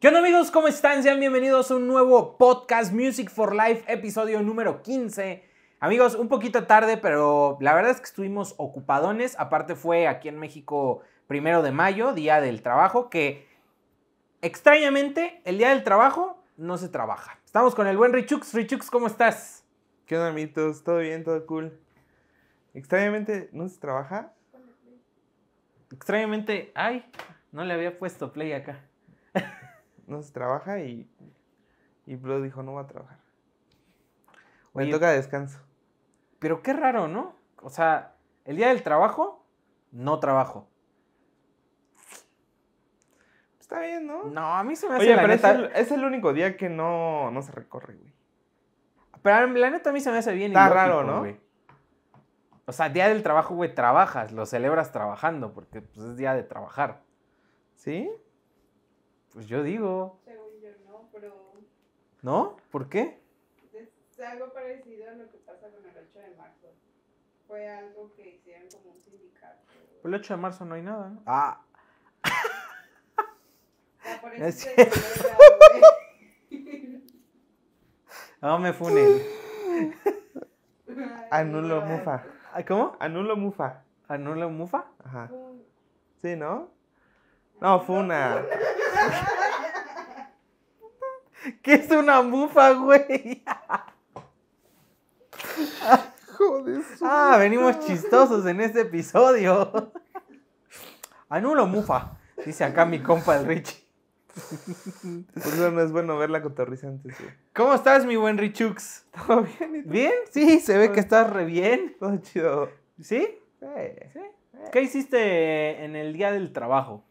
¿Qué onda amigos? ¿Cómo están? Sean bienvenidos a un nuevo podcast Music for Life, episodio número 15. Amigos, un poquito tarde, pero la verdad es que estuvimos ocupadones. Aparte fue aquí en México primero de mayo, Día del Trabajo, que extrañamente el Día del Trabajo no se trabaja. Estamos con el buen Richux. Richux, ¿cómo estás? ¿Qué onda, amiguitos? ¿Todo bien? ¿Todo cool? Extrañamente no se trabaja. Extrañamente, ay, no le había puesto play acá no se trabaja y, y Blue dijo, no va a trabajar. o Oye, toca descanso. Pero qué raro, ¿no? O sea, el día del trabajo, no trabajo. Está bien, ¿no? No, a mí se me hace Oye, pero es, el, único día que no, se recorre, güey. Pero la neta a mí se me hace bien. Está raro, ¿no? O sea, día del trabajo, güey, trabajas, lo celebras trabajando, porque pues, es día de trabajar. ¿Sí? Pues yo digo. Según yo no, pero. ¿No? ¿Por qué? Es algo parecido a lo que pasa con el 8 de marzo. Fue algo que hicieron como un sindicato. Pues el 8 de marzo no hay nada. Ah. No, No me funen. Anulo Mufa. ¿Cómo? Anulo Mufa. ¿Anulo Mufa? Ajá. Sí, ¿no? No, funa. ¿Qué es una mufa, güey? Joder. Ah, venimos chistosos en este episodio. Anulo mufa, dice acá mi compa el Richie. Pues no es bueno verla cotorriza antes. ¿Cómo estás, mi buen Richux? ¿Todo bien? ¿Bien? Sí, se ve que estás re bien. Todo chido. ¿Sí? ¿Sí? ¿Qué hiciste en el día del trabajo?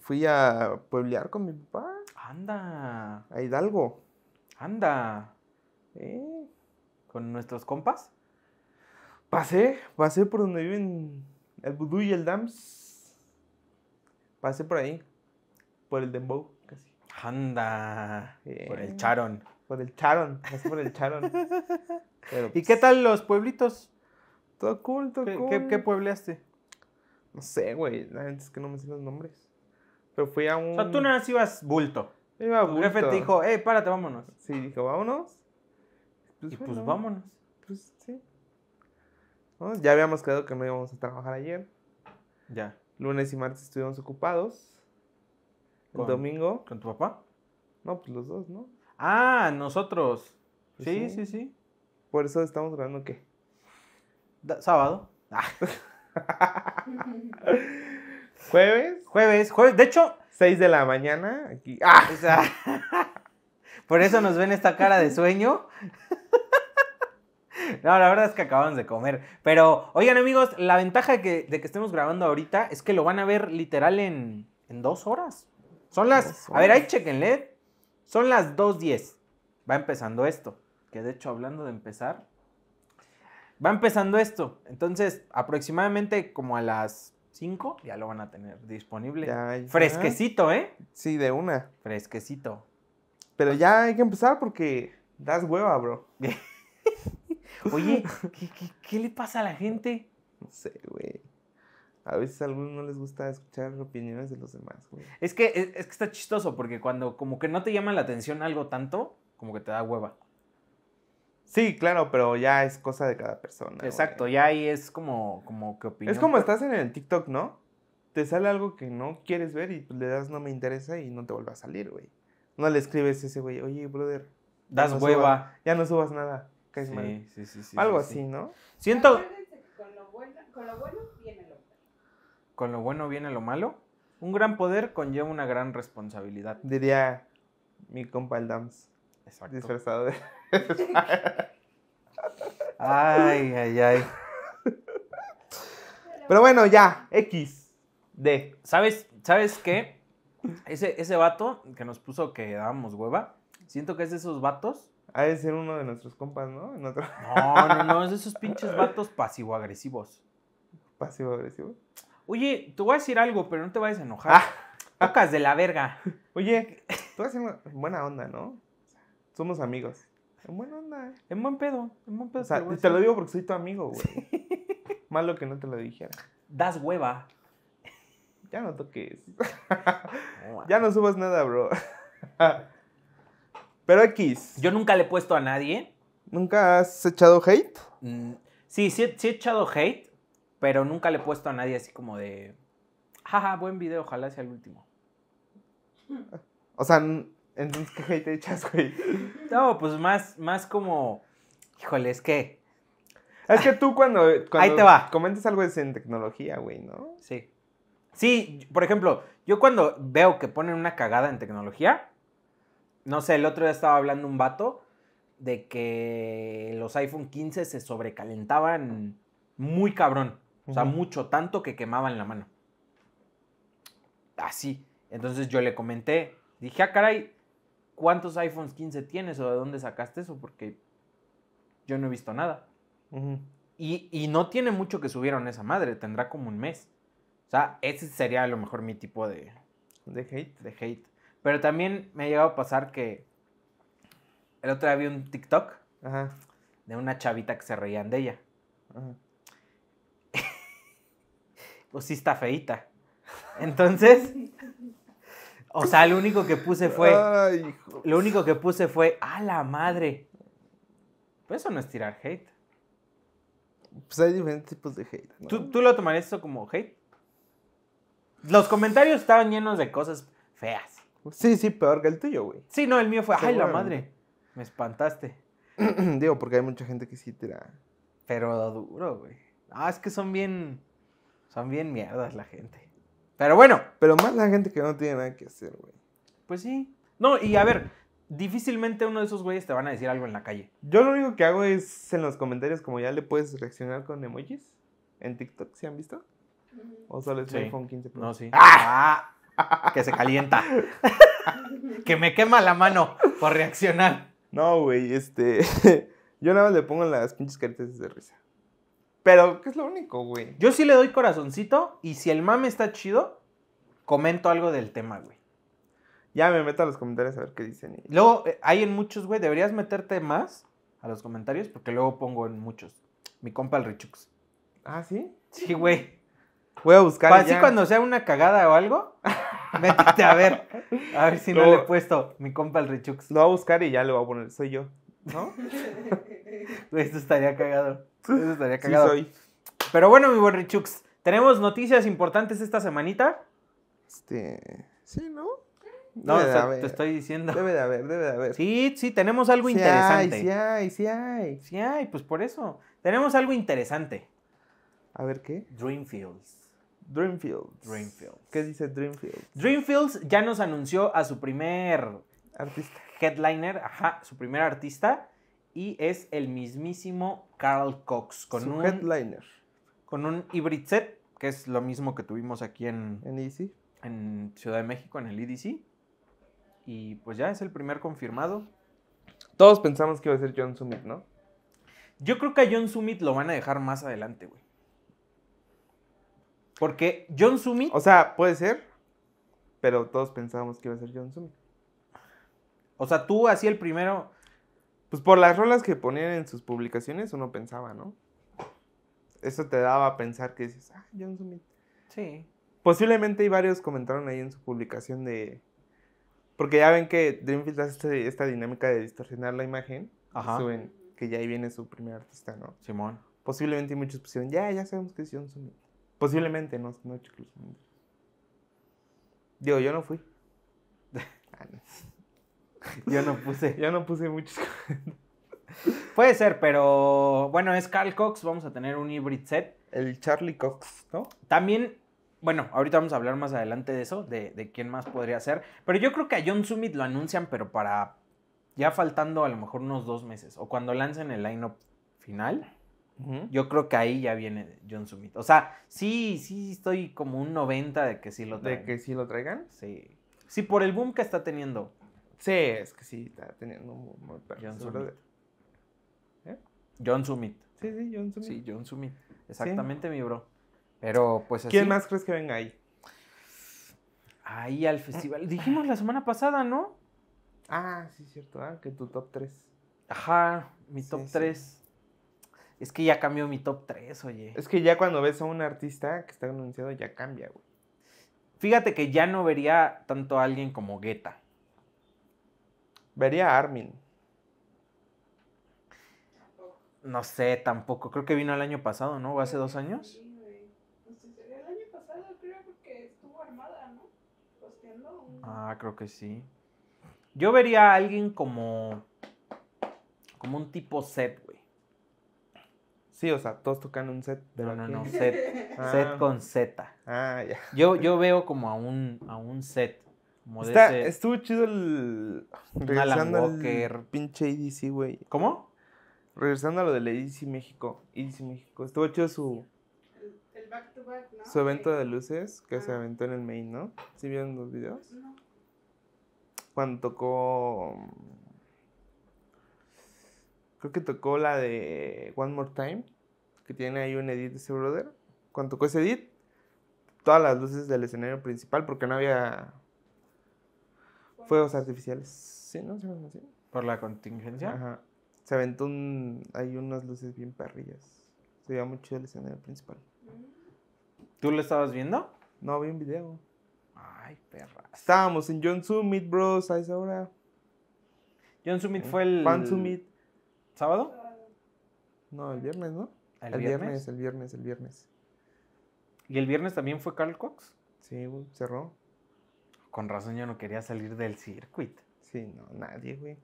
Fui a pueblear con mi papá. Anda. A Hidalgo. Anda. ¿Con nuestros compas? Pasé, pasé por donde viven el Budú y el Dams. Pasé por ahí. Por el Dembow, casi. Anda. por el Charon. Por el Charon, pasé por el Charon. ¿Y pues, qué tal los pueblitos? Todo cool, todo ¿Qué, cool. puebleaste? No sé, güey. La gente es que no me sé los nombres. Pero fui a un. tú no más ibas bulto el jefe te dijo, ¡eh, párate, vámonos. Sí, dijo, vámonos. Pues y pues vámonos. Pues sí. Ya habíamos creado que no íbamos a trabajar ayer. Ya. Lunes y martes estuvimos ocupados. El domingo. ¿Con tu papá? No, pues los dos, ¿no? Ah, nosotros. Pues sí, sí, sí, Por eso estamos grabando qué? sábado. Ah. ¿Jueves? Jueves, jueves. De hecho, 6 de la mañana. Aquí. ¡Ah! O sea, por eso nos ven esta cara de sueño. No, la verdad es que acabamos de comer. Pero, oigan amigos, la ventaja de que, estemos grabando ahorita es que lo van a ver literal en, en dos horas. Son las... A ver, ahí chequenle. Son las 2.10. Va empezando esto. Que de hecho, hablando de empezar... Va empezando esto. Entonces, aproximadamente como a las 5, ya lo van a tener disponible. Fresquecito, ¿eh? Sí, de una. Fresquecito. Pero ya hay que empezar porque das hueva, bro. Oye, ¿qué, le pasa a la gente? No sé, güey. A veces a algunos no les gusta escuchar opiniones de los demás, Es que, es que está chistoso porque cuando como que no te llama la atención algo tanto, como que te da hueva. Sí, claro, pero ya es cosa de cada persona. Exacto, ya ahí es como, como que Es como estás en el TikTok, ¿no? Te sale algo que no quieres ver y pues, le das no me interesa y no te vuelve a salir, güey. No le escribes ese güey, oye, brother. Das hueva. ya no subas nada. sí, Sí, sí, sí. Algo así, ¿no? Siento. Con lo, bueno, con lo bueno viene lo malo. Con lo bueno viene lo malo. Un gran poder conlleva una gran responsabilidad. Diría mi compa el Dams. Exacto. Disfrazado de ay, ay, ay. Pero bueno, ya, X, D. ¿Sabes, ¿sabes qué? Ese, ese vato que nos puso que dábamos hueva, siento que es de esos vatos. Ha de ser uno de nuestros compas, ¿no? No, no, no, es de esos pinches vatos pasivo-agresivos. ¿Pasivo-agresivo? Oye, te voy a decir algo, pero no te vayas a enojar. Ah. de la verga. Oye, tú en buena onda, ¿no? Somos amigos. En buen onda, eh. En buen pedo, en buen pedo. O sea, este te, lo digo porque soy tu amigo, güey. Malo que no te lo dijera. Das hueva. Ya no toques. ya no subas nada, bro. Pero X. Yo nunca le he puesto a nadie. ¿Nunca has echado hate? Mm, sí, sí, sí he echado hate, pero nunca le he puesto a nadie así como de. Jaja, buen video, ojalá sea el último. O sea, entonces, ¿qué te echas, güey? No, pues más, más como. Híjole, es que. Es que tú cuando, Ahí te va. comentas algo en tecnología, güey, ¿no? Sí. Sí, por ejemplo, yo cuando veo que ponen una cagada en tecnología, no sé, el otro día estaba hablando un vato de que los iPhone 15 se sobrecalentaban muy cabrón. O sea, mucho, tanto que quemaban la mano. Así. Entonces yo le comenté, dije, ah, caray, cuántos iPhones 15 tienes o de dónde sacaste eso, porque yo no he visto nada. y, no tiene mucho que subieron esa madre, tendrá como un mes. O sea, ese sería a lo mejor mi tipo de... De hate. De hate. Pero también me ha llegado a pasar que el otro día vi un TikTok de una chavita que se reían de ella. pues sí está feita. Entonces, O sea, lo único que puse fue. Lo único que puse fue. ¡A la madre! Pues eso no es tirar hate. Pues hay diferentes tipos de hate. ¿Tú, ¿Tú, lo tomarías eso como hate? Los comentarios estaban llenos de cosas feas. Sí, sí, peor que el tuyo, güey. Sí, no, el mío fue. ¡Ay, la madre! Me espantaste. Digo, porque hay mucha gente que sí tira. Pero duro, güey. Ah, es que son bien. Son bien mierdas la gente. Pero bueno. Pero más la gente que no tiene nada que hacer, güey. Pues sí. No, y a ver, difícilmente uno de esos güeyes te van a decir algo en la calle. Yo lo único que hago es en los comentarios, como ya le puedes reaccionar con emojis en TikTok, ¿se han visto? ¿O solo es sí. iPhone 15 No, sí. ¡Ah! ¡Ah! Que se calienta. que me quema la mano por reaccionar. No, güey, este. Yo nada más le pongo las pinches caritas de risa. Pero, ¿qué es lo único, güey? Yo sí le doy corazoncito y si el mame está chido, comento algo del tema, güey. Ya me meto a los comentarios a ver qué dicen. Luego, eh, hay en muchos, güey, deberías meterte más a los comentarios porque luego pongo en muchos. Mi compa el Richux. ¿Ah, sí? Sí, güey. Voy a buscar. Así cuando sea una cagada o algo, métete a ver. A ver si no, le he puesto mi compa el Richux. Lo voy a buscar y ya lo voy a poner. Soy yo. ¿No? Esto estaría cagado. Eso estaría cagado. Sí soy. Pero bueno, mi buen Richux, tenemos noticias importantes esta semanita. Este. Sí, ¿no? No, debe te estoy diciendo. Debe de haber, debe de haber. Sí, sí, tenemos algo sí interesante. Hay, sí hay, sí hay. Sí hay, pues por eso. Tenemos algo interesante. A ver qué. Dreamfields. Dreamfields. Dreamfields. ¿Qué dice Dreamfields? Dreamfields ya nos anunció a su primer artista. Headliner, ajá, su primer artista y es el mismísimo Carl Cox. Con un headliner. Con un hybrid set, que es lo mismo que tuvimos aquí en, en, EDC? en Ciudad de México, en el EDC. Y pues ya es el primer confirmado. Todos pensamos que iba a ser John Summit, ¿no? Yo creo que a John Summit lo van a dejar más adelante, güey. Porque John Summit. O sea, puede ser, pero todos pensamos que iba a ser John Summit. O sea, tú así el primero pues por las rolas que ponían en sus publicaciones uno pensaba, ¿no? Eso te daba a pensar que dices, ah, John Smith. Sí. Posiblemente hay varios comentaron ahí en su publicación de... Porque ya ven que Dreamfield hace este, esta dinámica de distorsionar la imagen. Ajá. Suben que ya ahí viene su primer artista, ¿no? Simón. Posiblemente hay muchos pusieron, ya, ya sabemos que es John Smith. Posiblemente, no, no Digo, yo no fui. Ah, Yo no puse. Yo no puse muchos. Puede ser, pero bueno, es Carl Cox. Vamos a tener un hybrid set. El Charlie Cox, ¿no? También, bueno, ahorita vamos a hablar más adelante de eso, de, quién más podría ser. Pero yo creo que a John Summit lo anuncian, pero para ya faltando a lo mejor unos dos meses. O cuando lancen el line-up final. Yo creo que ahí ya viene John Summit. O sea, sí, sí estoy como un 90 de que sí lo traigan. ¿De que sí lo traigan? Sí. Sí, por el boom que está teniendo. Sí, es que sí, está teniendo un muy John Summit. ¿Eh? John Summit. Sí, sí, John Summit. Sí, John Summit. Exactamente, mi bro. Pero pues así. ¿Quién más crees que venga ahí? Ahí al festival. Dijimos la semana pasada, ¿no? Ah, sí, cierto. Ah, que tu top 3. Ajá, mi top 3. Es que ya cambió mi top 3, oye. Es que ya cuando ves a un artista que está anunciado ya cambia, güey. Fíjate que ya no vería tanto a alguien como Guetta. Vería a Armin. No sé, tampoco. Creo que vino el año pasado, ¿no? ¿O hace dos años? Sí, güey. Pues sería el año pasado, creo, porque estuvo armada, ¿no? Ah, creo que sí. Yo vería a alguien como. Como un tipo set, güey. Sí, o sea, todos tocan un set No, no, no, set. Set ah. con Z. Ah, ya. Yo, yo veo como a un, a un set. Estuvo chido el. Regresando al pinche EDC, güey. ¿Cómo? Regresando a lo de del EDC México. EDC México. Estuvo chido su. El, back to back, ¿no? Su evento de luces que se ah. aventó en el main, ¿no? ¿Sí vieron los videos? No. Cuando tocó. Mm, creo que tocó la de One More Time. Que tiene ahí un edit de ese brother. Cuando tocó ese edit, todas las luces del escenario principal, porque no había Fuegos artificiales. Sí, ¿no? Sí. Por la contingencia. Ajá. Se aventó un. Hay unas luces bien perrillas, Se veía mucho el escenario principal. ¿Tú lo estabas viendo? No, vi un video. Ay, perra. Estábamos en John Summit, bros, a esa hora. John Summit fue el. Pan Summit. ¿Sábado? No, el viernes, ¿no? ¿El, viernes? el viernes, el viernes. ¿Y el viernes también fue Carl Cox? Sí, cerró. Con razón yo no quería salir del circuito. Sí, no, nadie, güey.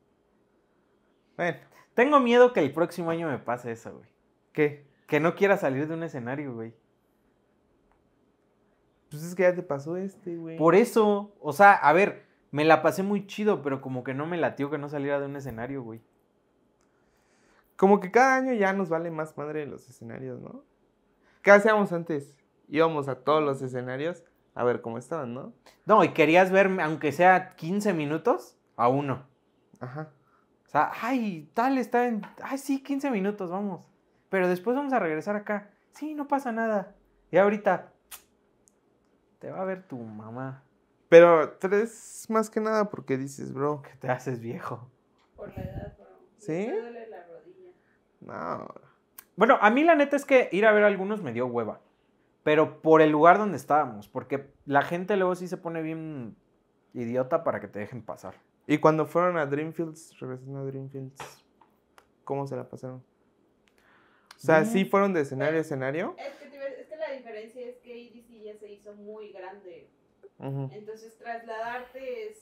Bueno. Tengo miedo que el próximo año me pase eso, güey. ¿Qué? Que no quiera salir de un escenario, güey. Pues es que ya te pasó este, güey. Por eso, o sea, a ver, me la pasé muy chido, pero como que no me latió que no saliera de un escenario, güey. Como que cada año ya nos vale más madre los escenarios, ¿no? ¿Qué hacíamos antes? Íbamos a todos los escenarios a ver cómo estaban, ¿no? No, y querías verme, aunque sea 15 minutos, a uno. Ajá. O sea, ay, tal está en. Ay, sí, 15 minutos, vamos. Pero después vamos a regresar acá. Sí, no pasa nada. Y ahorita. Te va a ver tu mamá. Pero tres más que nada porque dices, bro. Que te haces viejo. Por la edad, bro. ¿Sí? duele la rodilla. No. Bueno, a mí la neta es que ir a ver algunos me dio hueva pero por el lugar donde estábamos, porque la gente luego sí se pone bien idiota para que te dejen pasar. Y cuando fueron a Dreamfields, regresando a Dreamfields, ¿cómo se la pasaron? O sea, sí fueron de escenario a escenario. Es que, la diferencia es que EDC ya se hizo muy grande. Entonces, trasladarte es.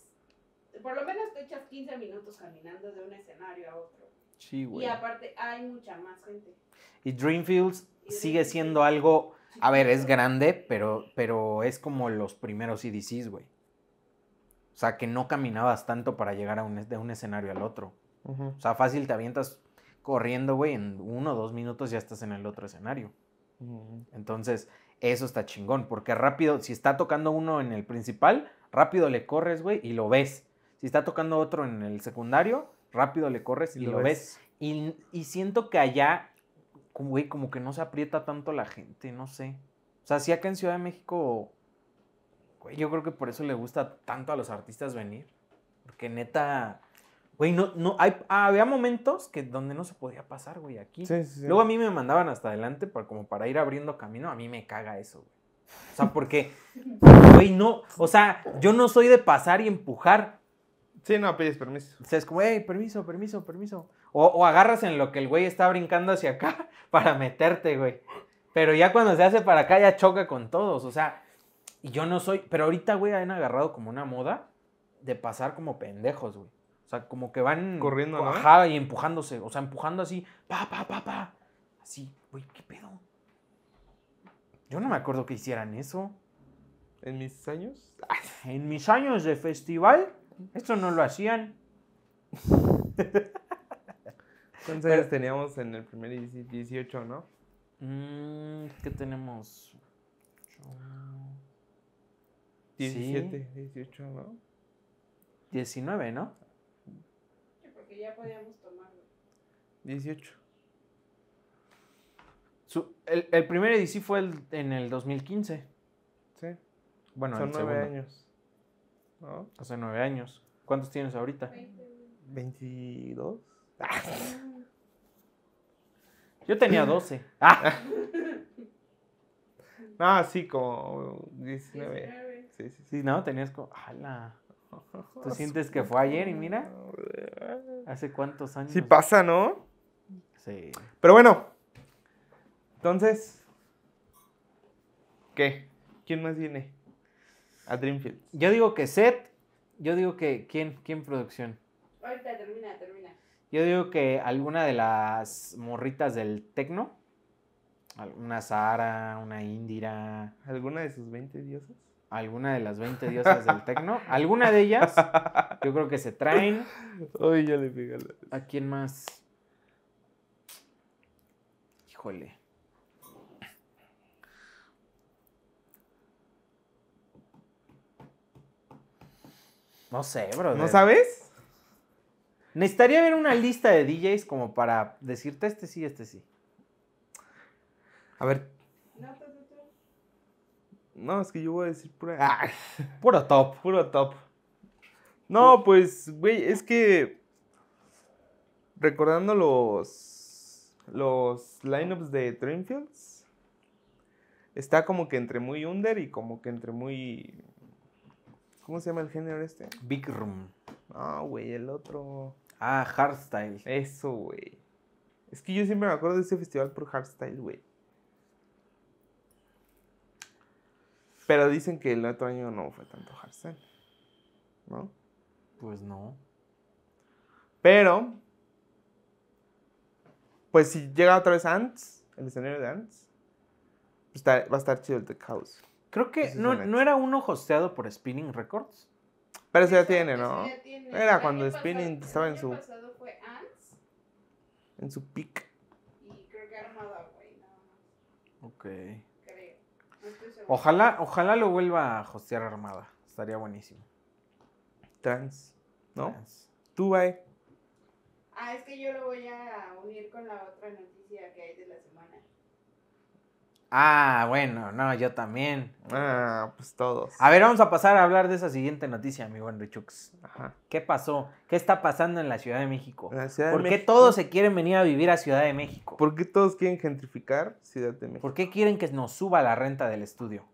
Por lo menos te echas 15 minutos caminando de un escenario a otro. Sí, güey. Y aparte, hay mucha más gente. y Dreamfields sigue siendo algo a ver, es grande, pero, pero es como los primeros CDCs, e güey. O sea, que no caminabas tanto para llegar a un, de un escenario al otro. O sea, fácil te avientas corriendo, güey, en uno o dos minutos ya estás en el otro escenario. Entonces, eso está chingón, porque rápido, si está tocando uno en el principal, rápido le corres, güey, y lo ves. Si está tocando otro en el secundario, rápido le corres y, lo, ves. Y, y, siento que allá como, güey, como que no se aprieta tanto la gente, no sé. O sea, si acá en Ciudad de México, güey, yo creo que por eso le gusta tanto a los artistas venir. Porque neta, güey, no, no, hay, había momentos que donde no se podía pasar, güey, aquí. Luego a mí me mandaban hasta adelante para, como para ir abriendo camino, a mí me caga eso, güey. O sea, porque, güey, no, o sea, yo no soy de pasar y empujar, Sí, no, pides permiso. O sea, es como, permiso, permiso, permiso. O, o agarras en lo que el güey está brincando hacia acá para meterte, güey. Pero ya cuando se hace para acá ya choca con todos. O sea, y yo no soy. Pero ahorita, güey, han agarrado como una moda de pasar como pendejos, güey. O sea, como que van. Corriendo, ¿no? y empujándose. O sea, empujando así. Pa, pa, pa, pa. Así, güey, ¿qué pedo? Yo no me acuerdo que hicieran eso. ¿En mis años? En mis años de festival esto no lo hacían. ¿Cuántos años teníamos en el primer 18, no? Mm, ¿Qué tenemos? 17, 18, ¿no? 19, ¿no? Porque ya podíamos tomarlo. 18. Su, el, primer EDC fue el, en el 2015. Sí. Bueno, Son el nueve años. Hace nueve años. ¿Cuántos tienes ahorita? 22. Yo tenía doce. No, sí, como 19. Sí, sí, sí. no, tenías como. ¡Hala! ¿Tú sientes que fue ayer y mira? ¿Hace cuántos años? Sí pasa, ¿no? Sí. Pero bueno. Entonces. ¿Qué? ¿Quién más viene? A Dreamfield. Yo digo que Seth. Yo digo que. ¿Quién? ¿Quién producción? Ahorita termina, termina. Yo digo que alguna de las morritas del tecno. Una Sara, una Indira. ¿Alguna de sus 20 diosas? Alguna de las 20 diosas del tecno. Alguna de ellas. Yo creo que se traen. ya le ¿A quién más? Híjole. No sé, bro. ¿No sabes? Necesitaría ver una lista de DJs como para decirte este sí, este sí. A ver. No, pues, es que yo voy a decir pura. Ah, puro top. Puro top. No, pues, güey, es que. Recordando los. Los lineups de Dreamfields. Está como que entre muy under y como que entre muy ¿Cómo se llama el género este? Big Room. Ah, güey, el otro. Ah, Hardstyle. Eso, güey. Es que yo siempre me acuerdo de ese festival por Hardstyle, güey. Pero dicen que el otro año no fue tanto Hardstyle. ¿No? Pues no. Pero. Pues si llega otra vez Ants, el escenario de Ants, pues va a estar chido el The Creo que no, era uno hosteado por Spinning Records. Pero se ya tiene, ¿no? Era cuando Spinning estaba en su. fue Ants. En su pick. Y creo que Armada, güey, nada más. Ok. Creo. ojalá, ojalá lo vuelva a hostear Armada. Estaría buenísimo. Trans. ¿No? Trans. Tú, bye. Ah, es que yo lo voy a unir con la otra noticia que hay de la semana. Ah, bueno, no, yo también. Ah, pues todos. A ver, vamos a pasar a hablar de esa siguiente noticia, amigo buen Richux. Ajá. ¿Qué pasó? ¿Qué está pasando en la Ciudad de México? ¿Por qué todos se quieren venir a vivir a Ciudad de México? ¿Por qué todos quieren gentrificar Ciudad de México? ¿Por qué quieren que nos suba la renta del estudio?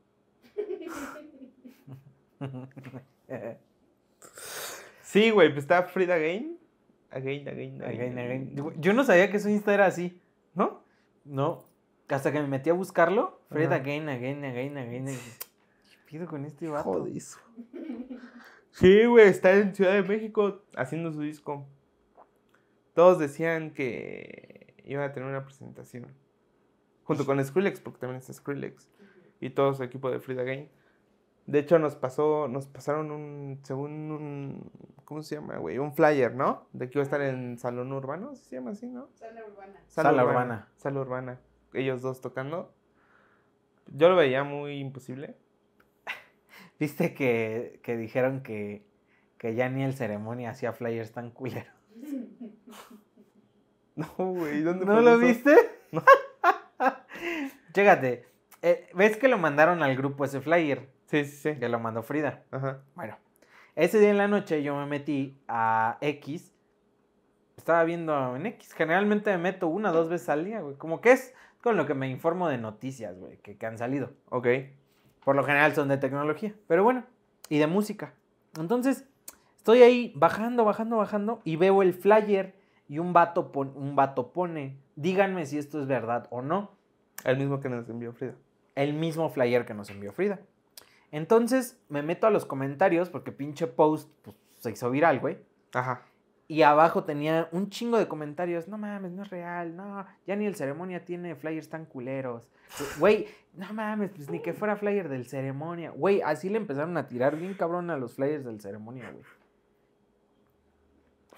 sí, güey, pues está Frida Gain. again, again. Again, Yo no sabía que su Insta era así. ¿No? No hasta que me metí a buscarlo, Fred Gain, again, again, again, again. ¿Qué pido con este vato? Sí, güey, está en Ciudad de México haciendo su disco. Todos decían que iba a tener una presentación. Junto con Skrillex, porque también está Skrillex. Y todo su equipo de Frida Gain. De hecho, nos pasó, nos pasaron un, según un, ¿cómo se llama, güey? Un flyer, ¿no? De que iba a estar en Salón Urbano, se llama así, ¿no? Sala Urbana. Sala, urbana. Sala Urbana ellos dos tocando. Yo lo veía muy imposible. Viste que, que dijeron que, que ya ni el ceremonia hacía flyers tan culero. No, güey, ¿dónde ¿No lo viste? Chégate. Eh, ¿ves que lo mandaron al grupo ese flyer? Sí, sí, sí. Que lo mandó Frida. Ajá. Bueno, ese día en la noche yo me metí a X. Estaba viendo en X. Generalmente me meto una o dos veces al día, güey. Como que es con lo que me informo de noticias, güey, que, han salido. Ok. Por lo general son de tecnología, pero bueno, y de música. Entonces, estoy ahí bajando, bajando, bajando y veo el flyer y un vato, un pone, díganme si esto es verdad o no. El mismo que nos envió Frida. El mismo flyer que nos envió Frida. Entonces me meto a los comentarios porque pinche post pues, se hizo viral, güey. Ajá. Y abajo tenía un chingo de comentarios. No mames, no es real. No, ya ni el ceremonia tiene flyers tan culeros. Güey, no mames, pues ni que fuera flyer del ceremonia. Güey, así le empezaron a tirar bien cabrón a los flyers del ceremonia, güey.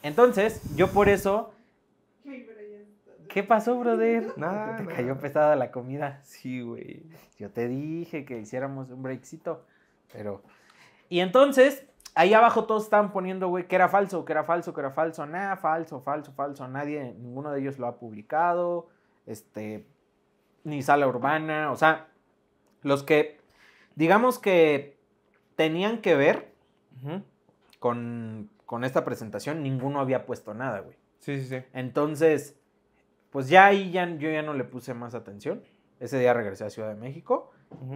Entonces, yo por eso. ¿Qué pasó, brother? Nada. Te cayó pesada la comida. Sí, güey. Yo te dije que hiciéramos un breakcito. Pero. Y entonces, Ahí abajo todos estaban poniendo, güey, que era falso, que era falso, que era falso. Nada, falso, falso, falso. Nadie, ninguno de ellos lo ha publicado. Este, ni sala urbana. O sea, los que, digamos que tenían que ver con, esta presentación, ninguno había puesto nada, güey. Sí, sí, sí. Entonces, pues ya ahí ya, yo ya no le puse más atención. Ese día regresé a Ciudad de México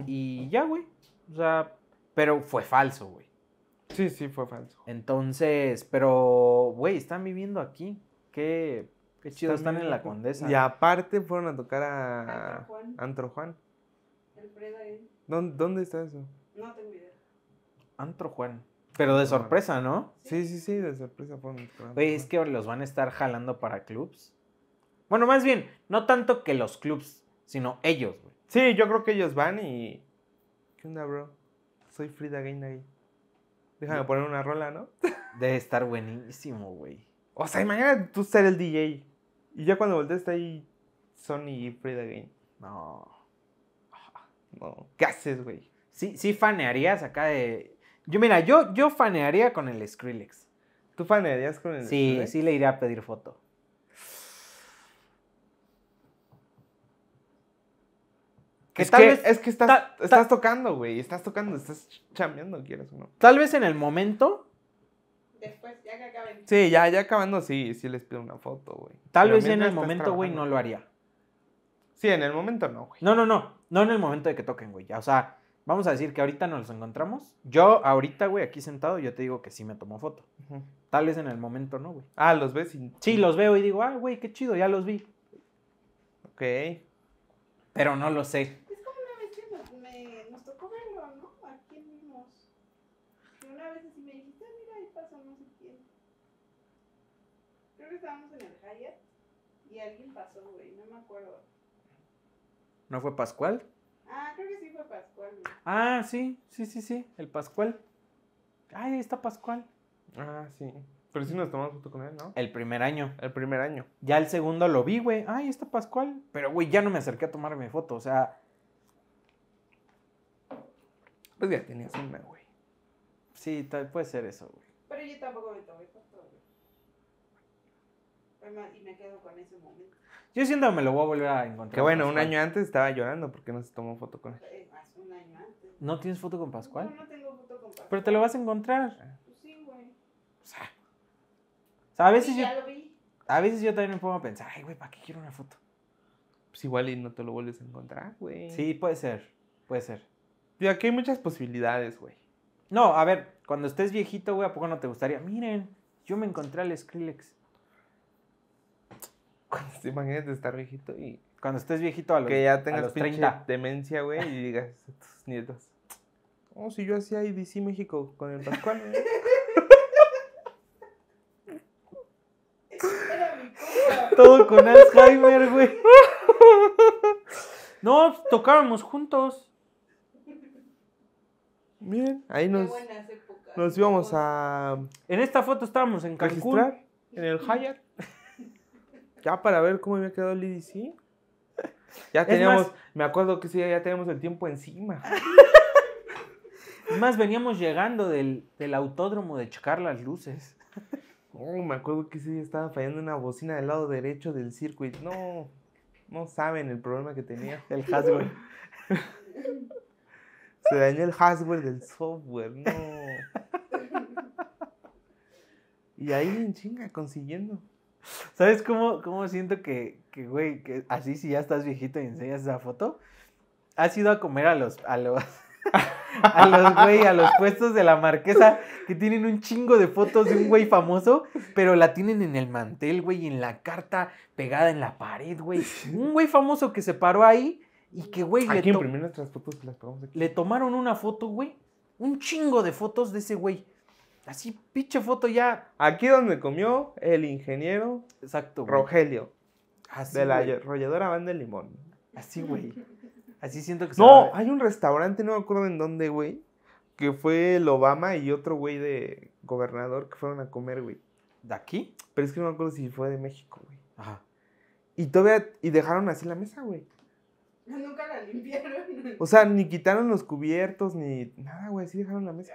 y ya, güey. O sea, pero fue falso, güey. Sí, sí, fue falso. Entonces, pero, güey, están viviendo aquí. Qué, qué chido, están, en la Condesa. Y aparte fueron a tocar a Antro Juan. Antro Juan. El ¿Dónde, ¿Dónde está eso? No tengo idea. Antro Juan. Pero de sorpresa, ¿no? Sí, sí, sí, de sorpresa. Güey, es que los van a estar jalando para clubs. Bueno, más bien, no tanto que los clubs, sino ellos, güey. Sí, yo creo que ellos van y... ¿Qué onda, bro? Soy Frida Gainagay. Déjame poner una rola, ¿no? Debe estar buenísimo, güey. O sea, mañana tú ser el DJ. Y ya cuando volteaste ahí Sony y Frida Gain. No. No. ¿Qué haces, güey? Sí, sí fanearías acá de. Yo, mira, yo, yo fanearía con el Skrillex. ¿Tú fanearías con el Skrillex? Sí, sí le iría a pedir foto. es, que, es que estás, estás tocando, güey. Estás tocando, estás chambeando, quieres o no. Tal vez en el momento. Después, ya que acaben. Sí, ya, ya acabando, sí, sí les pido una foto, güey. Tal vez en el momento, güey, no lo haría. Sí, en el momento no, güey. No, no, no. No en el momento de que toquen, güey. O sea, vamos a decir que ahorita nos encontramos. Yo, ahorita, güey, aquí sentado, yo te digo que sí me tomo foto. Tal vez en el momento no, güey. Ah, los ves Sí, los veo y digo, ah, güey, qué chido, ya los vi. Ok. Pero no lo sé. creo que estábamos en el Hyatt y alguien pasó, güey, no me acuerdo. ¿No fue Pascual? Ah, creo que sí fue Pascual. Ah, sí, sí, sí, sí, el Pascual. Ay, ahí está Pascual. Ah, sí. Pero sí nos tomamos foto con él, ¿no? El primer año. El primer año. Ya el segundo lo vi, güey. Ay, ahí está Pascual. Pero, güey, ya no me acerqué a tomarme foto, o sea. Pues ya tenías una, güey. Sí, puede ser eso, güey. Pero yo tampoco me tomé foto y me quedo con ese momento. Yo siento que me lo voy a volver a encontrar. Que bueno, un año antes estaba llorando porque no se tomó foto con él. hace eh, un año antes. ¿No tienes foto con Pascual? No, no tengo foto con Pascual. Pero te lo vas a encontrar. Ah. Pues sí, güey. O sea, a veces yo... A veces yo también me pongo a pensar, ay, güey, ¿para qué quiero una foto? Pues igual y no te lo vuelves a encontrar, güey. Sí, puede ser, puede ser. Y aquí hay muchas posibilidades, güey. No, a ver, cuando estés viejito, güey, ¿a poco no te gustaría? Miren, yo me encontré al Skrillex. Cuando te imagines de estar viejito y. Cuando estés viejito a los Que ya tengas pinche 30. demencia, güey, y digas a tus nietos. Oh, si yo hacía IDC México con el Pascual, Todo con Alzheimer, güey. No, pues, tocábamos juntos. miren ahí nos, nos íbamos a. En esta foto estábamos en Cancún. en el Hyatt ya para ver cómo había quedado el IDC. Ya teníamos, me acuerdo que sí, ya teníamos el tiempo encima. Es más, veníamos llegando del, autódromo de checar las luces. Oh, me acuerdo que sí, estaba fallando una bocina del lado derecho del circuito. No, no saben el problema que tenía. El hardware. Se dañó el hardware del software, no. Y ahí en chinga consiguiendo. ¿Sabes cómo, cómo siento que, que, güey, que así si ya estás viejito y enseñas esa foto? Has ido a comer a los, a los, a los, güey, a los puestos de la marquesa que tienen un chingo de fotos de un güey famoso, pero la tienen en el mantel, güey, en la carta pegada en la pared, güey. Un güey famoso que se paró ahí y que, güey, le, le tomaron una foto, güey. Un chingo de fotos de ese güey. Así, pinche foto ya. Aquí donde comió el ingeniero Exacto, Rogelio. Así, de la rolladora Van del Limón. Así, güey. Así siento que se No, hay un restaurante, no me acuerdo en dónde, güey. Que fue el Obama y otro güey de gobernador que fueron a comer, güey. ¿De aquí? Pero es que no me acuerdo si fue de México, güey. Ajá. Y todavía, y dejaron así la mesa, güey. Nunca la limpiaron. O sea, ni quitaron los cubiertos, ni nada, güey, así dejaron la mesa.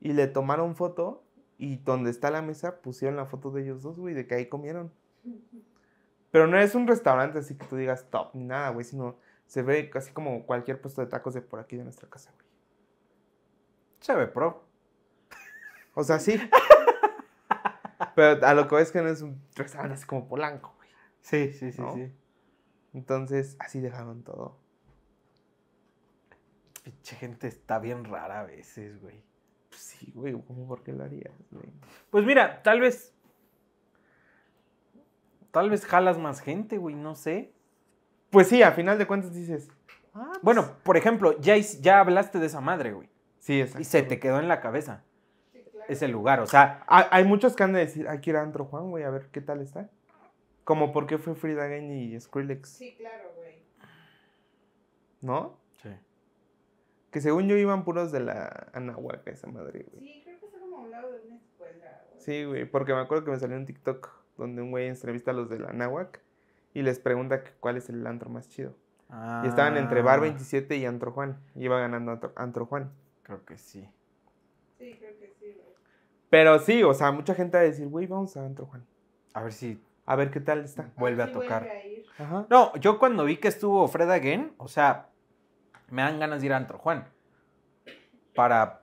Y le tomaron foto y donde está la mesa pusieron la foto de ellos dos, güey, de que ahí comieron. Pero no es un restaurante así que tú digas top ni nada, güey, sino se ve casi como cualquier puesto de tacos de por aquí de nuestra casa, güey. Se pro. O sea, sí. Pero a lo que ves que no es un restaurante así como Polanco, güey. Sí, sí, sí, sí. Entonces, así dejaron todo. Pinche gente está bien rara a veces, güey. Pues sí, güey, ¿cómo por qué lo harías, güey? Pues mira, tal vez. Tal vez jalas más gente, güey, no sé. Pues sí, a final de cuentas dices. Ah, pues bueno, por ejemplo, ya, ya hablaste de esa madre, güey. Sí, exacto. Y se te quedó en la cabeza sí, claro. ese lugar, o sea. Hay, muchos que han de decir, aquí era Antro Juan, güey, a ver qué tal está. Como por qué fue Frida Gain y Skrillex. Sí, claro, güey. ¿No? Que según yo iban puros de la anahuac esa madre, güey. Sí, creo que está como un lado de una escuela, Sí, güey, porque me acuerdo que me salió un TikTok donde un güey entrevista a los de la Anahuac y les pregunta cuál es el antro más chido. Y estaban entre Bar 27 ah. y Antro Juan. Y iba ganando antro, Juan. Creo que sí. Sí, creo que sí, güey. Pero sí, o sea, mucha gente va a decir, güey, vamos a Antro Juan. A ver si a ver qué tal está. Vuelve ah, a tocar. No, yo cuando vi que estuvo Fred Again, o sea, me dan ganas de ir a Antro Juan para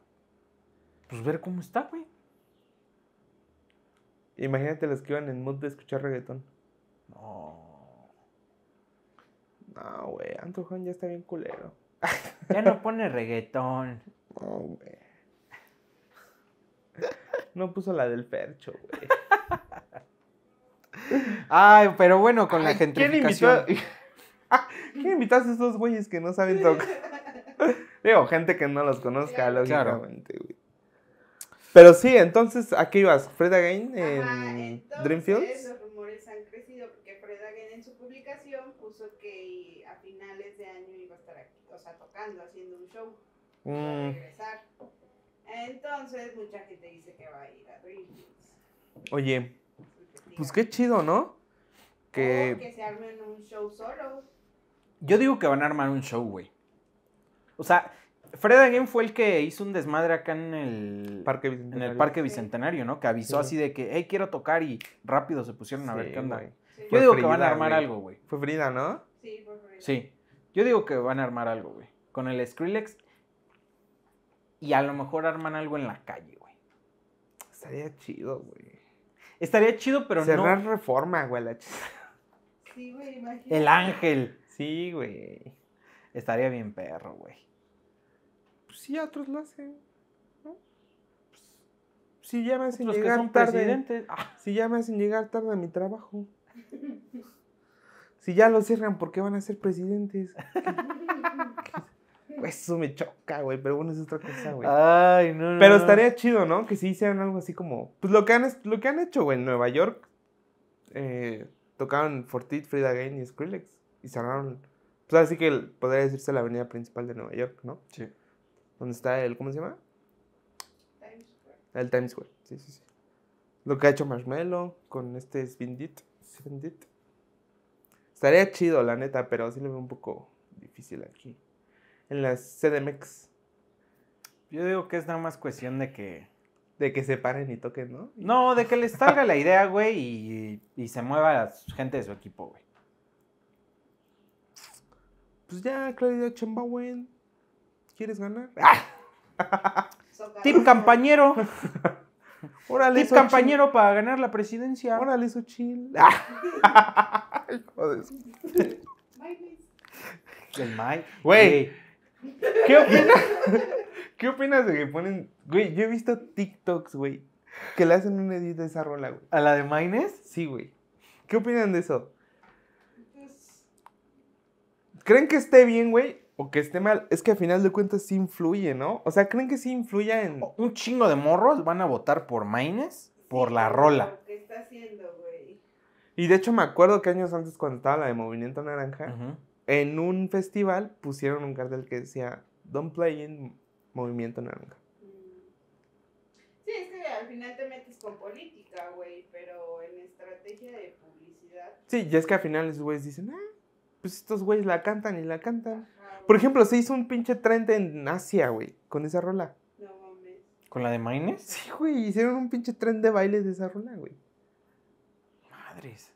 pues ver cómo está, güey. Imagínate los que iban en mood de escuchar reggaetón. No. No, güey, Antro Juan ya está bien culero. Ya no pone reggaetón. No, güey. No puso la del percho, güey. Ay, pero bueno, con la gentrificación. ¿Qué invitaste a estos güeyes que no saben tocar? Digo, gente que no los conozca, lógicamente, Pero sí, entonces, ¿a qué ibas? ¿Fred Again en Dreamfields? entonces, Dreamfields? Los rumores han crecido porque Fred Again en su publicación puso que a finales de año iba a estar aquí, o sea, tocando, haciendo un show. Mm. regresar. Entonces, mucha gente dice que va a ir a Dreamfields. Oye, pues qué chido, ¿no? Que... que se armen un show solo. Yo digo que van a armar un show, güey. O sea, Fred Again fue el que hizo un desmadre acá en el Parque Bicentenario, en el parque Bicentenario ¿no? Que avisó así de que, hey, quiero tocar y rápido se pusieron a ver qué onda. Yo digo que van a armar algo, güey. Fue Frida, ¿no? Sí, fue Frida. Sí. Yo digo que van a armar algo, güey. Con el Skrillex. Y a lo mejor arman algo en la calle, güey. Estaría chido, güey. Estaría chido, pero no. Cerrar reforma, güey. Sí, güey, imagínate. El ángel. Sí, güey. Estaría bien perro, güey. Pues sí, otros lo hacen. Pues, si ya me hacen llegar tarde. Ah. Si ya me hacen llegar tarde a mi trabajo. si ya lo cierran, ¿por qué van a ser presidentes? eso me choca, güey. Pero bueno, es otra cosa, güey. Ay, no, no. Pero estaría chido, ¿no? Que si hicieran algo así como. Pues lo que han, lo que han hecho, güey, en Nueva York. Eh, tocaron Fortit, Frida Gain y Skrillex y cerraron, pues así que podría decirse la avenida principal de Nueva York, ¿no? Sí. ¿Dónde está el, cómo se llama? Times Square. El Times Square, sí, sí, sí. Lo que ha hecho Marshmello con este Svindit. Svindit. Estaría chido, la neta, pero sí lo veo un poco difícil aquí. En las CDMX. Yo digo que es nada más cuestión de que. De que se paren y toquen, ¿no? No, de que les salga la idea, güey, y, se mueva gente de su equipo, güey pues ya, Claudia Chambawen, ¿quieres ganar? ¡Ah! Tip campañero. Órale, Tip campañero para ganar la presidencia. Órale, su chill. Joder El Güey, ¿qué opinas? ¿Qué opinas de que ponen. Güey, yo he visto TikToks, güey, que le hacen un edit de esa rola, güey. ¿A la de Mines? Sí, güey. ¿Qué opinan de eso? ¿Creen que esté bien, güey? O que esté mal, es que al final de cuentas sí influye, ¿no? O sea, ¿creen que sí influya en...? Un chingo de morros van a votar por Maines por la rola. ¿Qué está haciendo, güey? Y de hecho me acuerdo que años antes cuando estaba la de Movimiento Naranja, en un festival pusieron un cartel que decía, Don't play in Movimiento Naranja. Mm. Sí, es que al final te metes con política, güey, pero en estrategia de publicidad. Sí, y es que al final los güeyes dicen, ah, pues estos güeyes la cantan y la cantan. Por ejemplo, se hizo un pinche trend en Asia, güey, con esa rola. No ¿Con la de Maines? Sí, güey, hicieron un pinche trend de baile de esa rola, güey. Madres.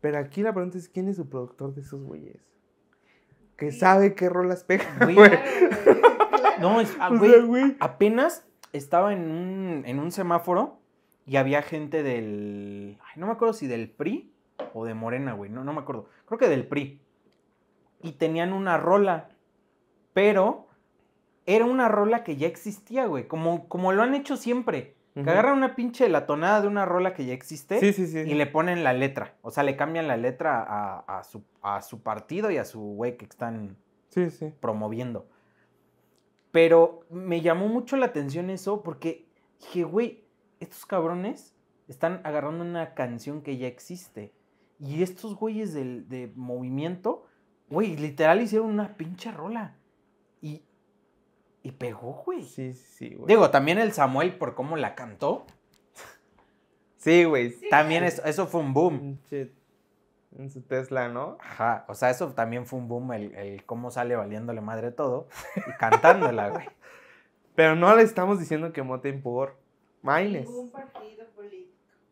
Pero aquí la pregunta es: ¿quién es su productor de esos güeyes? Que sabe qué rolas pegan, güey. No, es, ah, güey, güey, apenas estaba en un, en un semáforo y había gente del. Ay, no me acuerdo si del PRI o de Morena, güey, no, no me acuerdo. Creo que del PRI. Y tenían una rola, pero era una rola que ya existía, güey, como, como lo han hecho siempre. Que agarran una pinche latonada de una rola que ya existe y le ponen la letra. O sea, le cambian la letra a, su, a su, partido y a su güey que están promoviendo. Pero me llamó mucho la atención eso porque dije, güey, estos cabrones están agarrando una canción que ya existe y estos güeyes de movimiento, güey, literal hicieron una pinche rola. Y, y pegó, güey. Sí, sí, güey. Digo, también el Samuel por cómo la cantó. Sí, güey. También eso, fue un boom. En su Tesla, ¿no? Ajá. O sea, eso también fue un boom, el, el cómo sale valiéndole madre todo y cantándola, güey. Pero no le estamos diciendo que moten por Miles.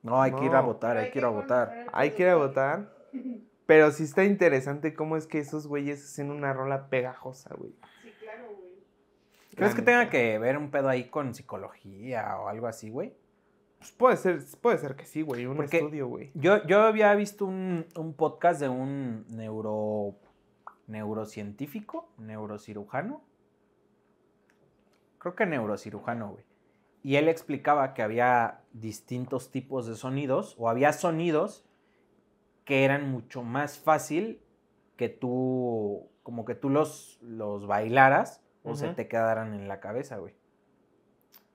No, hay que ir a votar, hay, que ir a votar. Hay que ir a votar. Pero sí está interesante cómo es que esos güeyes hacen una rola pegajosa, güey. Sí, claro, güey. ¿Crees que tenga que ver un pedo ahí con psicología o algo así, güey? Pues puede ser, puede ser que sí, güey, un estudio, güey. Yo, había visto un, podcast de un neuro, neurocientífico, neurocirujano. Creo que neurocirujano, güey y él explicaba que había distintos tipos de sonidos o había sonidos que eran mucho más fácil que tú, como que tú los, los bailaras o se te quedaran en la cabeza, güey.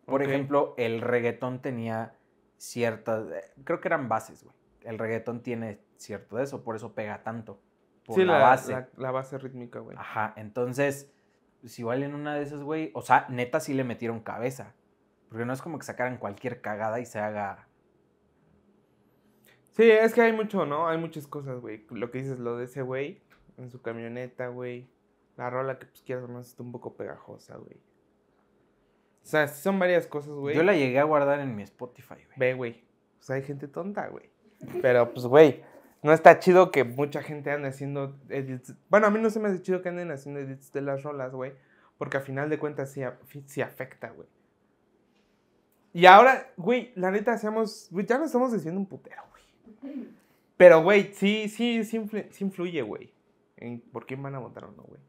Por ejemplo, el reggaetón tenía ciertas, creo que eran bases, güey. El reggaetón tiene cierto de eso, por eso pega tanto. Por sí, la, base. La, base rítmica, güey. Ajá, entonces, si pues, valen una de esas, güey, o sea, neta sí le metieron cabeza. Porque no es como que sacaran cualquier cagada y se haga. Sí, es que hay mucho, ¿no? Hay muchas cosas, güey. Lo que dices, lo de ese güey en su camioneta, güey. La rola que pues quieras nomás está un poco pegajosa, güey. O sea, son varias cosas, güey. Yo la llegué a guardar en mi Spotify, güey. Ve, güey. O sea, hay gente tonta, güey. Pero pues, güey, no está chido que mucha gente ande haciendo edits. Bueno, a mí no se me hace chido que anden haciendo edits de las rolas, güey. Porque a final de cuentas sí, sí afecta, güey. Y ahora, güey, la neta, seamos, ya nos estamos haciendo un putero, güey. Pero, güey, sí, sí, sí, influye, güey. En por quién van a votar o no, güey.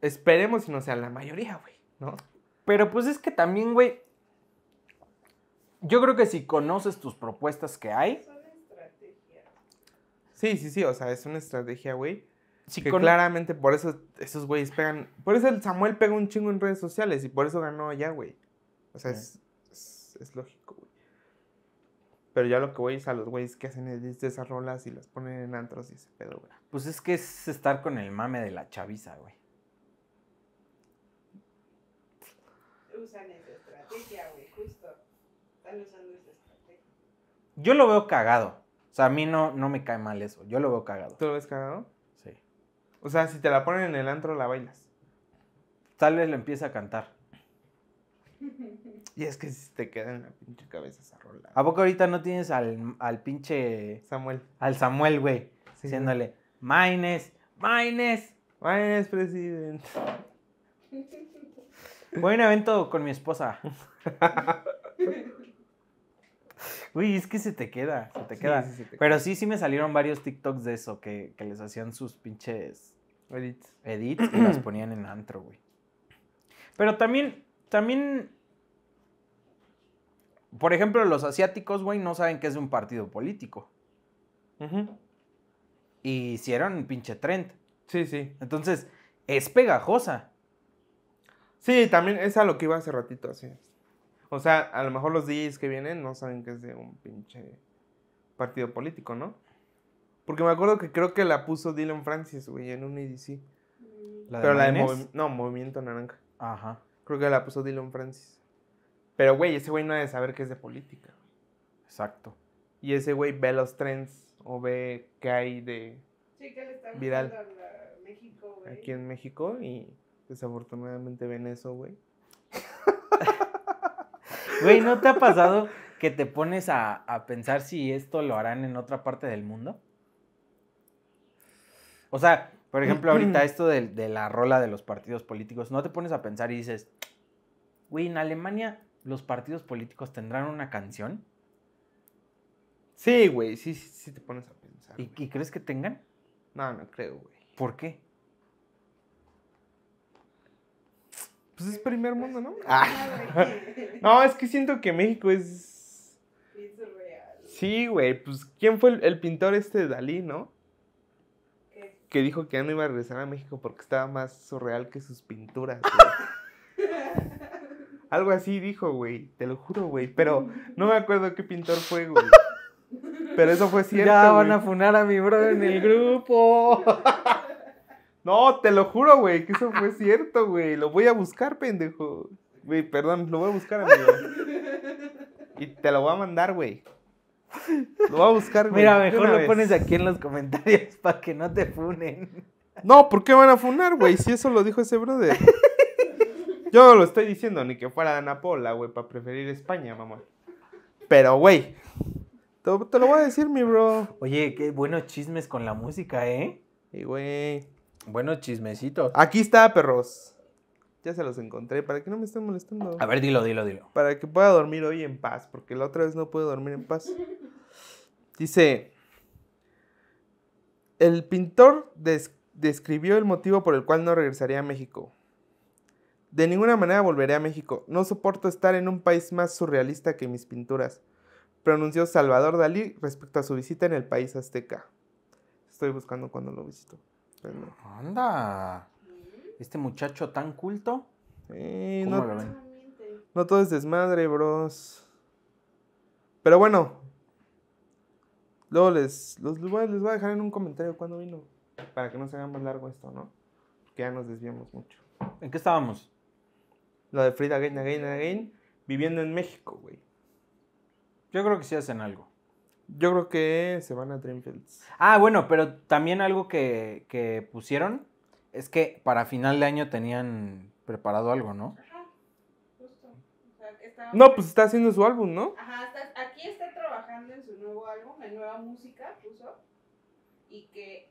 Esperemos si no sea la mayoría, güey, ¿no? Pero pues es que también, güey, yo creo que si conoces tus propuestas que hay. Sí, sí, sí, o sea, es una estrategia, güey. Sí, que claramente por eso esos güeyes pegan. Por eso el Samuel pega un chingo en redes sociales y por eso ganó allá, güey. O sea, es, es, lógico, güey. Pero ya lo que voy es a los güeyes que hacen es esas rolas y las ponen en antros y ese pedo, güey. Pues es que es estar con el mame de la chaviza, güey. Usan esa estrategia, güey, justo. Están usando esa estrategia. Yo lo veo cagado. O sea, a mí no, no me cae mal eso. Yo lo veo cagado. ¿Tú lo ves cagado? Sí. O sea, si te la ponen en el antro, la bailas. Tal vez la empieza a cantar. Y es que si te queda en la pinche cabeza esa rola. ¿A poco ahorita no tienes al, pinche. Samuel. Al Samuel, güey. diciéndole, Maines, Maines. Maines, presidente. Voy un evento con mi esposa. Uy, es que se te queda, se te queda. Pero sí, sí me salieron varios TikToks de eso, que, que les hacían sus pinches edits. Edits y las ponían en antro, güey. Pero también también, por ejemplo, los asiáticos, güey, no saben que es un partido político. Y hicieron pinche trend. Sí, sí. Entonces, es pegajosa. Sí, también es a lo que iba hace ratito, así O sea, a lo mejor los DJs que vienen no saben que es de un pinche partido político, ¿no? Porque me acuerdo que creo que la puso Dylan Francis, güey, en un EDC. Pero la de no, Movimiento Naranja. Ajá. Creo que la puso Dylan Francis. Pero, güey, ese güey no debe saber que es de política. Exacto. Y ese güey ve los trends o ve qué hay de viral aquí en México y desafortunadamente ven eso, güey. güey, ¿no te ha pasado que te pones a, a pensar si esto lo harán en otra parte del mundo? O sea, por ejemplo, mm. ahorita esto de, la rola de los partidos políticos, no te pones a pensar y dices, güey, en Alemania los partidos políticos tendrán una canción. Sí, güey, sí, sí, te pones a pensar. ¿Y, crees que tengan? No, no creo, güey. ¿Por qué? Pues es primer mundo, ¿no? Ah. No, es que siento que México es... Sí, güey, pues ¿quién fue el, el pintor este de Dalí, no? que dijo que ya no iba a regresar a México porque estaba más surreal que sus pinturas. Algo así dijo, güey, te lo juro, güey, pero no me acuerdo qué pintor fue, güey. Pero eso fue cierto. Ya van a funar a mi bro en el grupo. No, te lo juro, güey, que eso fue cierto, güey. Lo voy a buscar, pendejo. Güey, perdón, lo voy a buscar, amigo. Y te lo voy a mandar, güey. Lo voy a buscar, güey. Mira, mejor lo pones aquí en los comentarios para que no te funen. No, ¿por qué van a funar, güey? Si eso lo dijo ese brother. Yo no lo estoy diciendo, ni que fuera Anapola güey, para preferir España, mamá. Pero, güey, te, te, lo voy a decir, mi bro. Oye, qué buenos chismes con la música, ¿eh? Y, güey. Buenos chismecitos. Aquí está, perros. Ya se los encontré, para que no me estén molestando. A ver, dilo, dilo, dilo. Para que pueda dormir hoy en paz, porque la otra vez no pude dormir en paz. Dice, el pintor describió el motivo por el cual no regresaría a México. De ninguna manera volveré a México. No soporto estar en un país más surrealista que mis pinturas, pronunció Salvador Dalí respecto a su visita en el país azteca. Estoy buscando cuando lo visito. Anda este muchacho tan culto. no, todo es desmadre, bros. Pero bueno. Luego les, los, voy, a dejar en un comentario cuando vino. Para que no se haga más largo esto, ¿no? Que ya nos desviamos mucho. ¿En qué estábamos? Lo de Frida Gain Again, Again. Viviendo en México, güey. Yo creo que sí hacen algo. Yo creo que se van a Dreamfields. Ah, bueno, pero también algo que, que pusieron es que para final de año tenían preparado algo, ¿no? Ajá, justo. O sea, estaba... No, pues está haciendo su álbum, ¿no? Ajá, aquí está trabajando en su nuevo álbum, en nueva música, puso. Y que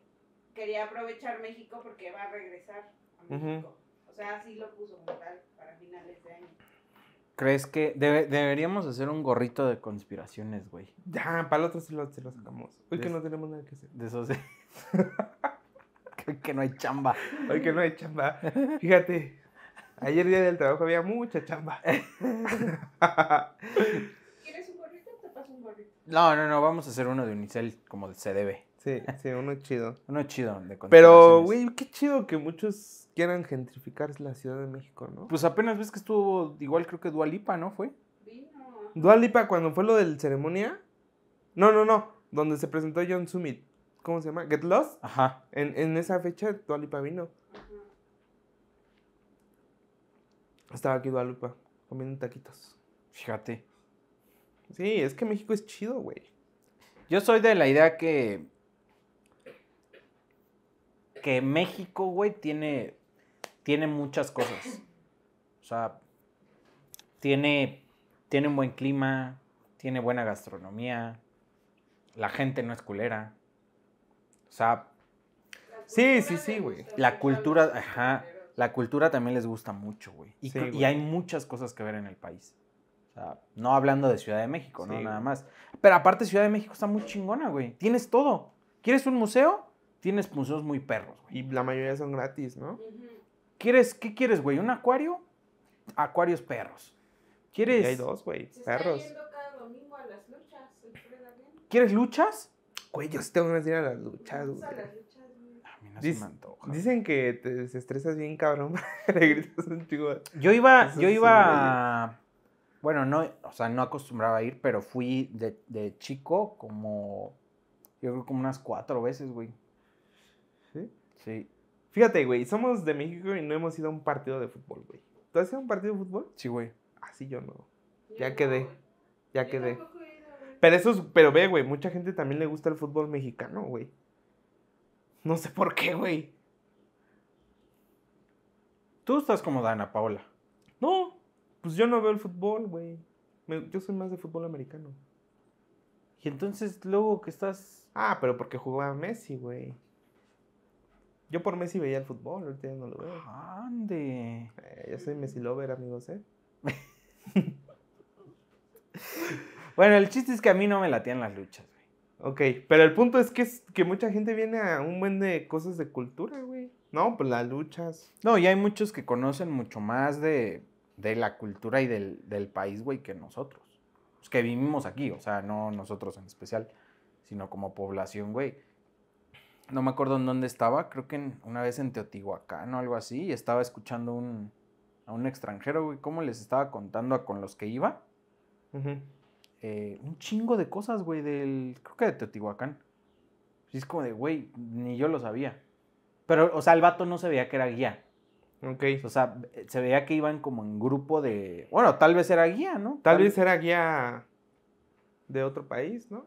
quería aprovechar México porque va a regresar a México. O sea, así lo puso como tal para finales de año. ¿Crees que deberíamos hacer un gorrito de conspiraciones, güey? Ya, para el otro sí lo, sacamos. Hoy que no tenemos nada que hacer. De eso sí. que no hay chamba. Hoy que no hay chamba. Fíjate, ayer día del trabajo había mucha chamba. ¿Quieres un gorrito? Te paso un gorrito. No, no, no, vamos a hacer uno de Unicel como se debe. Sí, sí, uno chido. Uno chido. De Pero, güey, qué chido que muchos quieran gentrificar la Ciudad de México, ¿no? Pues apenas ves que estuvo, igual creo que Dualipa, ¿no? ¿Fue? Dualipa, cuando fue lo del ceremonia. No, no, no. Donde se presentó John Summit. ¿Cómo se llama? Get Lost. Ajá. En, esa fecha, Dualipa vino. Estaba aquí Dualipa, comiendo taquitos. Fíjate. Sí, es que México es chido, güey. Yo soy de la idea que. Que México, güey, tiene. Tiene muchas cosas. O sea. Tiene. Tiene un buen clima. Tiene buena gastronomía. La gente no es culera. O sea, sí, sí, sí, güey. La cultura, ajá, la cultura también les gusta mucho, güey. Y, hay muchas cosas que ver en el país. O sea, no hablando de Ciudad de México, no nada más. Pero aparte Ciudad de México está muy chingona, güey. Tienes todo. ¿Quieres un museo? Tienes museos muy perros, güey. Y la mayoría son gratis, ¿no? ¿Quieres, ¿Qué quieres, güey? ¿Un acuario? Acuarios perros. ¿Quieres? Y hay dos, güey, perros. luchas, ¿Quieres luchas? Pues, güey, yo tengo ganas de ir a las luchas, güey. A mí no se me antoja. Dicen que te desestresas bien, cabrón. Le gritas un Yo iba, yo iba. Bueno, no, o sea, no acostumbraba a ir, pero fui de, chico como. Yo creo como unas cuatro veces, güey. ¿Sí? Sí. Fíjate, güey, somos de México y no hemos ido a un partido de fútbol, güey. ¿Tú has ido a un partido de fútbol? Sí, güey. Así ah, yo no. ya quedé. Ya quedé. Pero eso pero ve, güey, mucha gente también le gusta el fútbol mexicano, güey. No sé por qué, güey. Tú estás como Dana Paola. No, pues yo no veo el fútbol, güey. Yo soy más de fútbol americano. Y entonces luego que estás... Ah, pero porque jugaba Messi, güey. Yo por Messi veía el fútbol, ahorita ya no lo veo. Ah, ¡Ande! Eh, yo soy Messi lover, amigos, ¿eh? Bueno, el chiste es que a mí no me latían las luchas, güey. Ok, pero el punto es que, es que mucha gente viene a un buen de cosas de cultura, güey. No, pues las luchas. No, y hay muchos que conocen mucho más de, la cultura y del, del país, güey, que nosotros. Es pues que vivimos aquí, o sea, no nosotros en especial, sino como población, güey. No me acuerdo en dónde estaba, creo que una vez en Teotihuacán o algo así, y estaba escuchando un, a un extranjero, güey, cómo les estaba contando a con los que iba. Eh, un chingo de cosas, güey, del, creo que de Teotihuacán. es como de, güey, ni yo lo sabía. Pero, o sea, el vato no se veía que era guía. Ok. O sea, se veía que iban como en grupo de, bueno, tal vez era guía, ¿no? Tal, vez era guía de otro país, ¿no?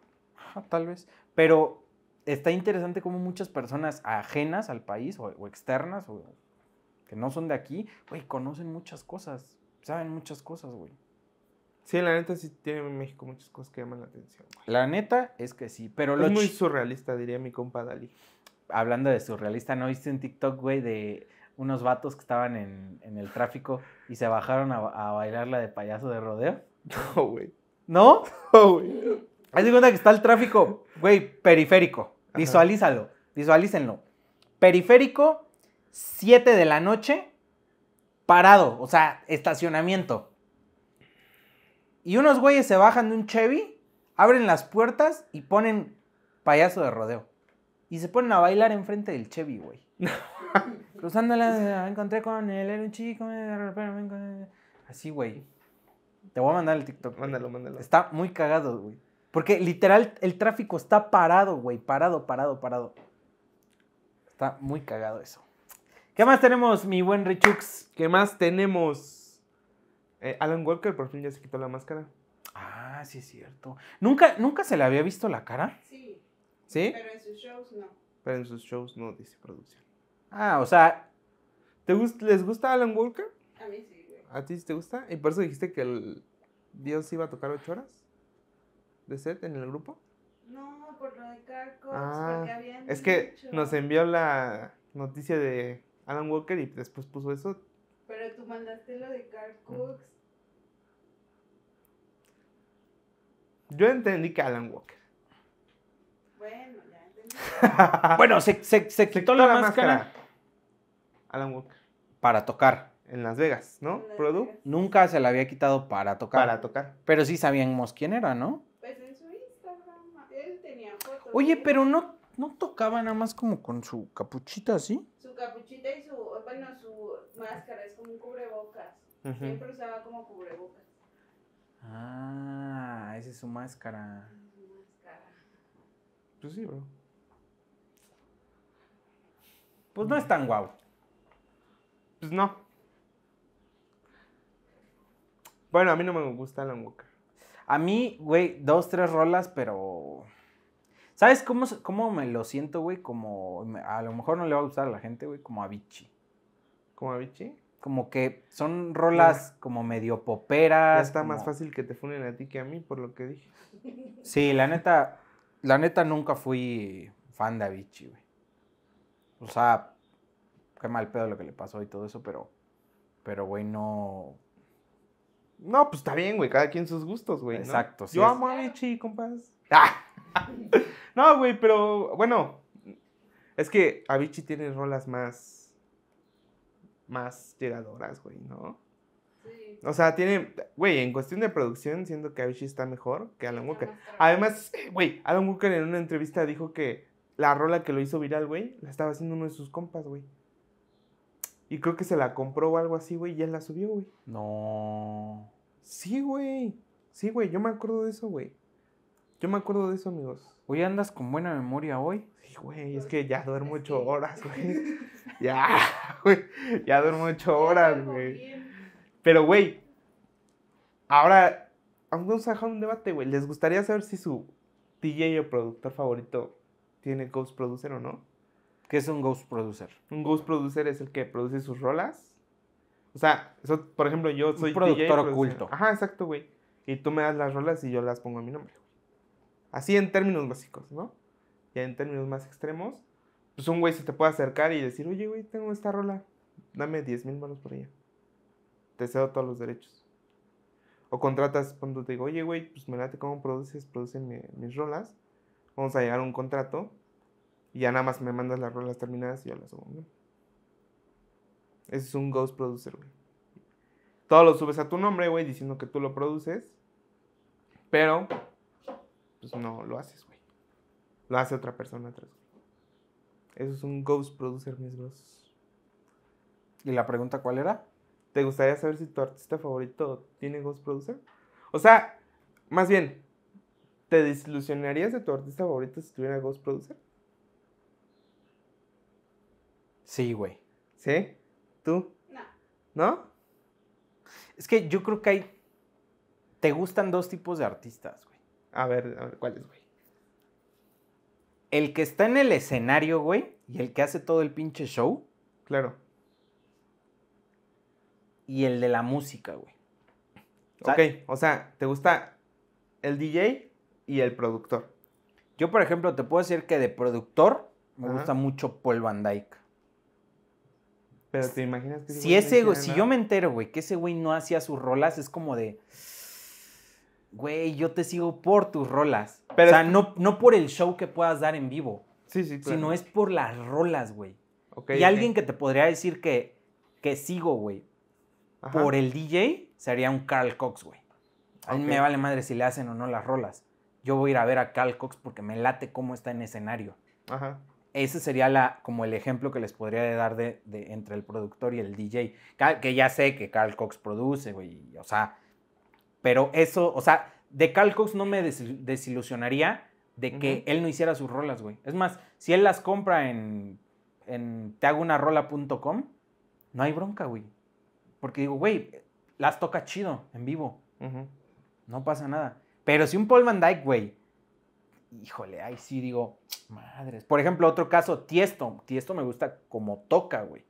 Tal vez. Pero está interesante cómo muchas personas ajenas al país o, o externas o que no son de aquí, güey, conocen muchas cosas, saben muchas cosas, güey. Sí, la neta sí tiene en México muchas cosas que llaman la atención. La neta es que sí, pero lo Es muy surrealista, diría mi compa Dalí. Hablando de surrealista, ¿no viste un TikTok, güey, de unos vatos que estaban en, el tráfico y se bajaron a, a, bailar la de payaso de rodeo? No, güey. ¿No? No, güey. Haz cuenta que está el tráfico, güey, periférico. Visualízalo, visualícenlo. Periférico, 7 de la noche, parado, o sea, estacionamiento y unos güeyes se bajan de un Chevy, abren las puertas y ponen payaso de rodeo. Y se ponen a bailar enfrente del Chevy, güey. Cruzándola, encontré con él, era un chico, Así, güey. Te voy a mandar el TikTok. Mándalo, mándalo. Está muy cagado, güey. Porque literal el tráfico está parado, güey. Parado, parado, parado. Está muy cagado eso. ¿Qué más tenemos, mi buen Richux? ¿Qué más tenemos? Eh, Alan Walker por fin ya se quitó la máscara. Ah, sí es cierto. ¿Nunca, ¿Nunca se le había visto la cara? Sí. ¿Sí? Pero en sus shows no. Pero en sus shows no, dice producción. Ah, o sea, ¿te ¿les gusta Alan Walker? A mí sí, ¿A ti sí te gusta? ¿Y por eso dijiste que el Dios iba a tocar ocho horas de set en el grupo? No, por lo de Carcos, ah, Es que nos envió la noticia de Alan Walker y después puso eso. Pero tú mandaste lo de Carl Yo entendí que Alan Walker. Bueno, ya entendí. bueno, se, quitó la, máscara. Alan Walker. Para tocar. En Las Vegas, ¿no? Product. Nunca se la había quitado para tocar. Para tocar. Pero sí sabíamos quién era, ¿no? Pues en su Instagram. Él tenía fotos. Oye, pero no, no tocaba nada más como con su capuchita, ¿sí? Su capuchita y su. Bueno, su máscara es como un cubrebocas. Siempre usaba como cubrebocas. Ah, esa es su máscara. Pues sí, bro. Pues no es tan guau. Pues no. Bueno, a mí no me gusta Alan Walker. A mí, güey, dos, tres rolas, pero... ¿Sabes cómo, cómo me lo siento, güey? Como... A lo mejor no le va a gustar a la gente, güey, como a Bichi. ¿Como a Vichy? como que son rolas como medio poperas. está más fácil que te funen a ti que a mí, por lo que dije. Sí, la neta, la neta nunca fui fan de Avicii, güey. O sea, qué mal pedo lo que le pasó y todo eso, pero, pero, güey, no... No, pues está bien, güey, cada quien sus gustos, güey. Exacto, sí. Yo amo a Avicii, compas. Ah. no, güey, pero, bueno, es que Avicii tiene rolas más más llegadoras, güey, ¿no? Sí. O sea, tiene, güey, en cuestión de producción, siento que Avicii está mejor que Alan Walker. Además, güey, Alan Walker en una entrevista dijo que la rola que lo hizo viral, güey, la estaba haciendo uno de sus compas, güey. Y creo que se la compró o algo así, güey, y él la subió, güey. No. Sí, güey. Sí, güey, yo me acuerdo de eso, güey. Yo me acuerdo de eso, amigos. Hoy andas con buena memoria hoy. Sí, güey, es que ya duermo ocho horas, güey. ya, güey. Ya duermo ocho horas, güey. Pero, güey, ahora vamos a dejar un debate, güey. ¿Les gustaría saber si su DJ o productor favorito tiene Ghost Producer o no? ¿Qué es un Ghost Producer? Un Ghost Producer es el que produce sus rolas. O sea, por ejemplo, yo soy un productor oculto. Ajá, exacto, güey. Y tú me das las rolas y yo las pongo a mi nombre. Así en términos básicos, ¿no? Ya en términos más extremos, pues un güey se te puede acercar y decir, oye, güey, tengo esta rola, dame 10 mil manos por ella. Te cedo todos los derechos. O contratas, cuando te digo, oye, güey, pues me late cómo produces, producen mis rolas. Vamos a llegar a un contrato y ya nada más me mandas las rolas terminadas y yo las subo. ¿no? Ese es un ghost producer, güey. Todo lo subes a tu nombre, güey, diciendo que tú lo produces. Pero pues, no lo haces, güey. Lo hace otra persona atrás. Eso es un ghost producer, mis ¿Y la pregunta cuál era? ¿Te gustaría saber si tu artista favorito tiene ghost producer? O sea, más bien, ¿te desilusionarías de tu artista favorito si tuviera ghost producer? Sí, güey. ¿Sí? ¿Tú? No. ¿No? Es que yo creo que hay... Te gustan dos tipos de artistas, güey. A ver, a ver, ¿cuál es, güey? El que está en el escenario, güey, y el que hace todo el pinche show. Claro. Y el de la música, güey. ok, o sea, ¿te gusta el DJ y el productor? Yo, por ejemplo, te puedo decir que de productor me gusta mucho Paul Van Dyke. Pero te imaginas que... Si, si yo me entero, güey, que ese güey no hacía sus rolas, es como de güey, yo te sigo por tus rolas. o sea, no, no por el show que puedas dar en vivo. Sí, sí, Sino es por las rolas, güey. Okay, y alguien que te podría decir que, que sigo, güey, por el DJ, sería un Carl Cox, güey. A mí me vale madre si le hacen o no las rolas. Yo voy a ir a ver a Carl Cox porque me late cómo está en escenario. Ajá. Ese sería la, como el ejemplo que les podría dar de, entre el productor y el DJ. Que ya sé que Carl Cox produce, güey. O sea, pero eso, o sea, de Cal no me desilusionaría de que él no hiciera sus rolas, güey. Es más, si él las compra en, en no hay bronca, güey. Porque digo, güey, las toca chido en vivo. No pasa nada. Pero si un Paul Van Dyke, güey, híjole, ahí sí digo, madres. Por ejemplo, otro caso, Tiesto. Tiesto me gusta como toca, güey.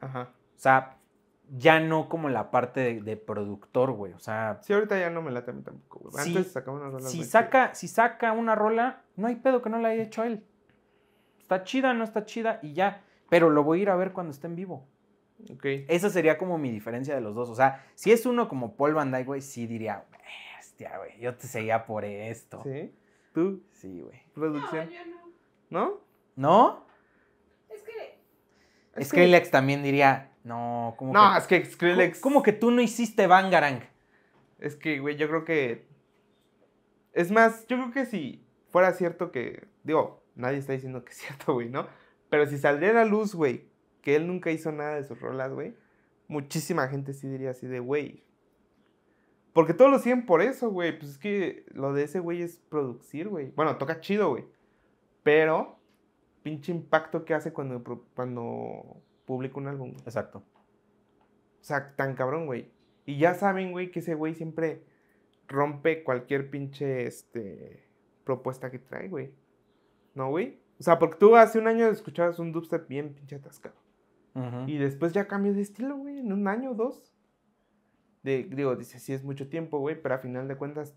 Ajá. O sea, ya no como la parte de, productor, güey. O sea. Sí, ahorita ya no me late a tampoco, güey. Si, Antes sacaba una rola. Si saca, si saca una rola, no hay pedo que no la haya hecho él. Está chida, no está chida y ya. Pero lo voy a ir a ver cuando esté en vivo. Ok. Esa sería como mi diferencia de los dos. O sea, si es uno como Paul Van Dyke, güey, sí diría, Hostia, güey. Yo te seguía por esto. ¿Sí? ¿Tú? Sí, güey. Producción. No, no. ¿No? Es que. es que... también diría no, como No, que, es que que tú no hiciste Bangarang? Es que, güey, yo creo que. Es más, yo creo que si fuera cierto que. Digo, nadie está diciendo que es cierto, güey, ¿no? Pero si saldría a luz, güey, que él nunca hizo nada de sus rolas, güey, muchísima gente sí diría así de, güey. Porque todos lo siguen por eso, güey. Pues es que lo de ese güey es producir, güey. Bueno, toca chido, güey. Pero, pinche impacto que hace cuando, cuando publica un álbum. Exacto. O sea, tan cabrón, güey. Y ya saben, güey, que ese güey siempre rompe cualquier pinche este, propuesta que trae, güey. ¿No, güey? O sea, porque tú hace un año escuchabas un dubstep bien pinche atascado. Y después ya cambió de estilo, güey, en un año o dos. De, digo, dice, sí es mucho tiempo, güey, pero a final de cuentas,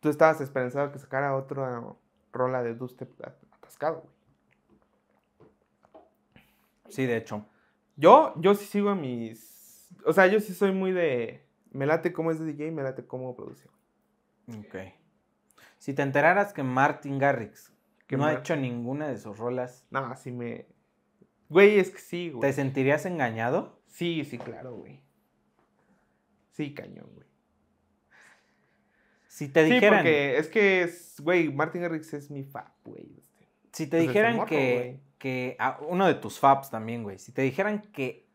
tú estabas esperanzado que sacara otra rola de dubstep atascado, güey. Sí, de hecho. Yo, yo sí sigo a mis. O sea, yo sí soy muy de. Me late cómo es de DJ, me late cómo produce. Ok. Si te enteraras que Martin Garrix que no ha hecho ninguna de sus rolas. No, si me. Güey, es que sí, güey. ¿Te sentirías engañado? Sí, sí, claro, güey. Sí, cañón, güey. Si te dijeran. Sí, porque es que, es, güey, Martin Garrix es mi fa, güey. Este. Si te dijeran que que ah, uno de tus faps también, güey, si te dijeran que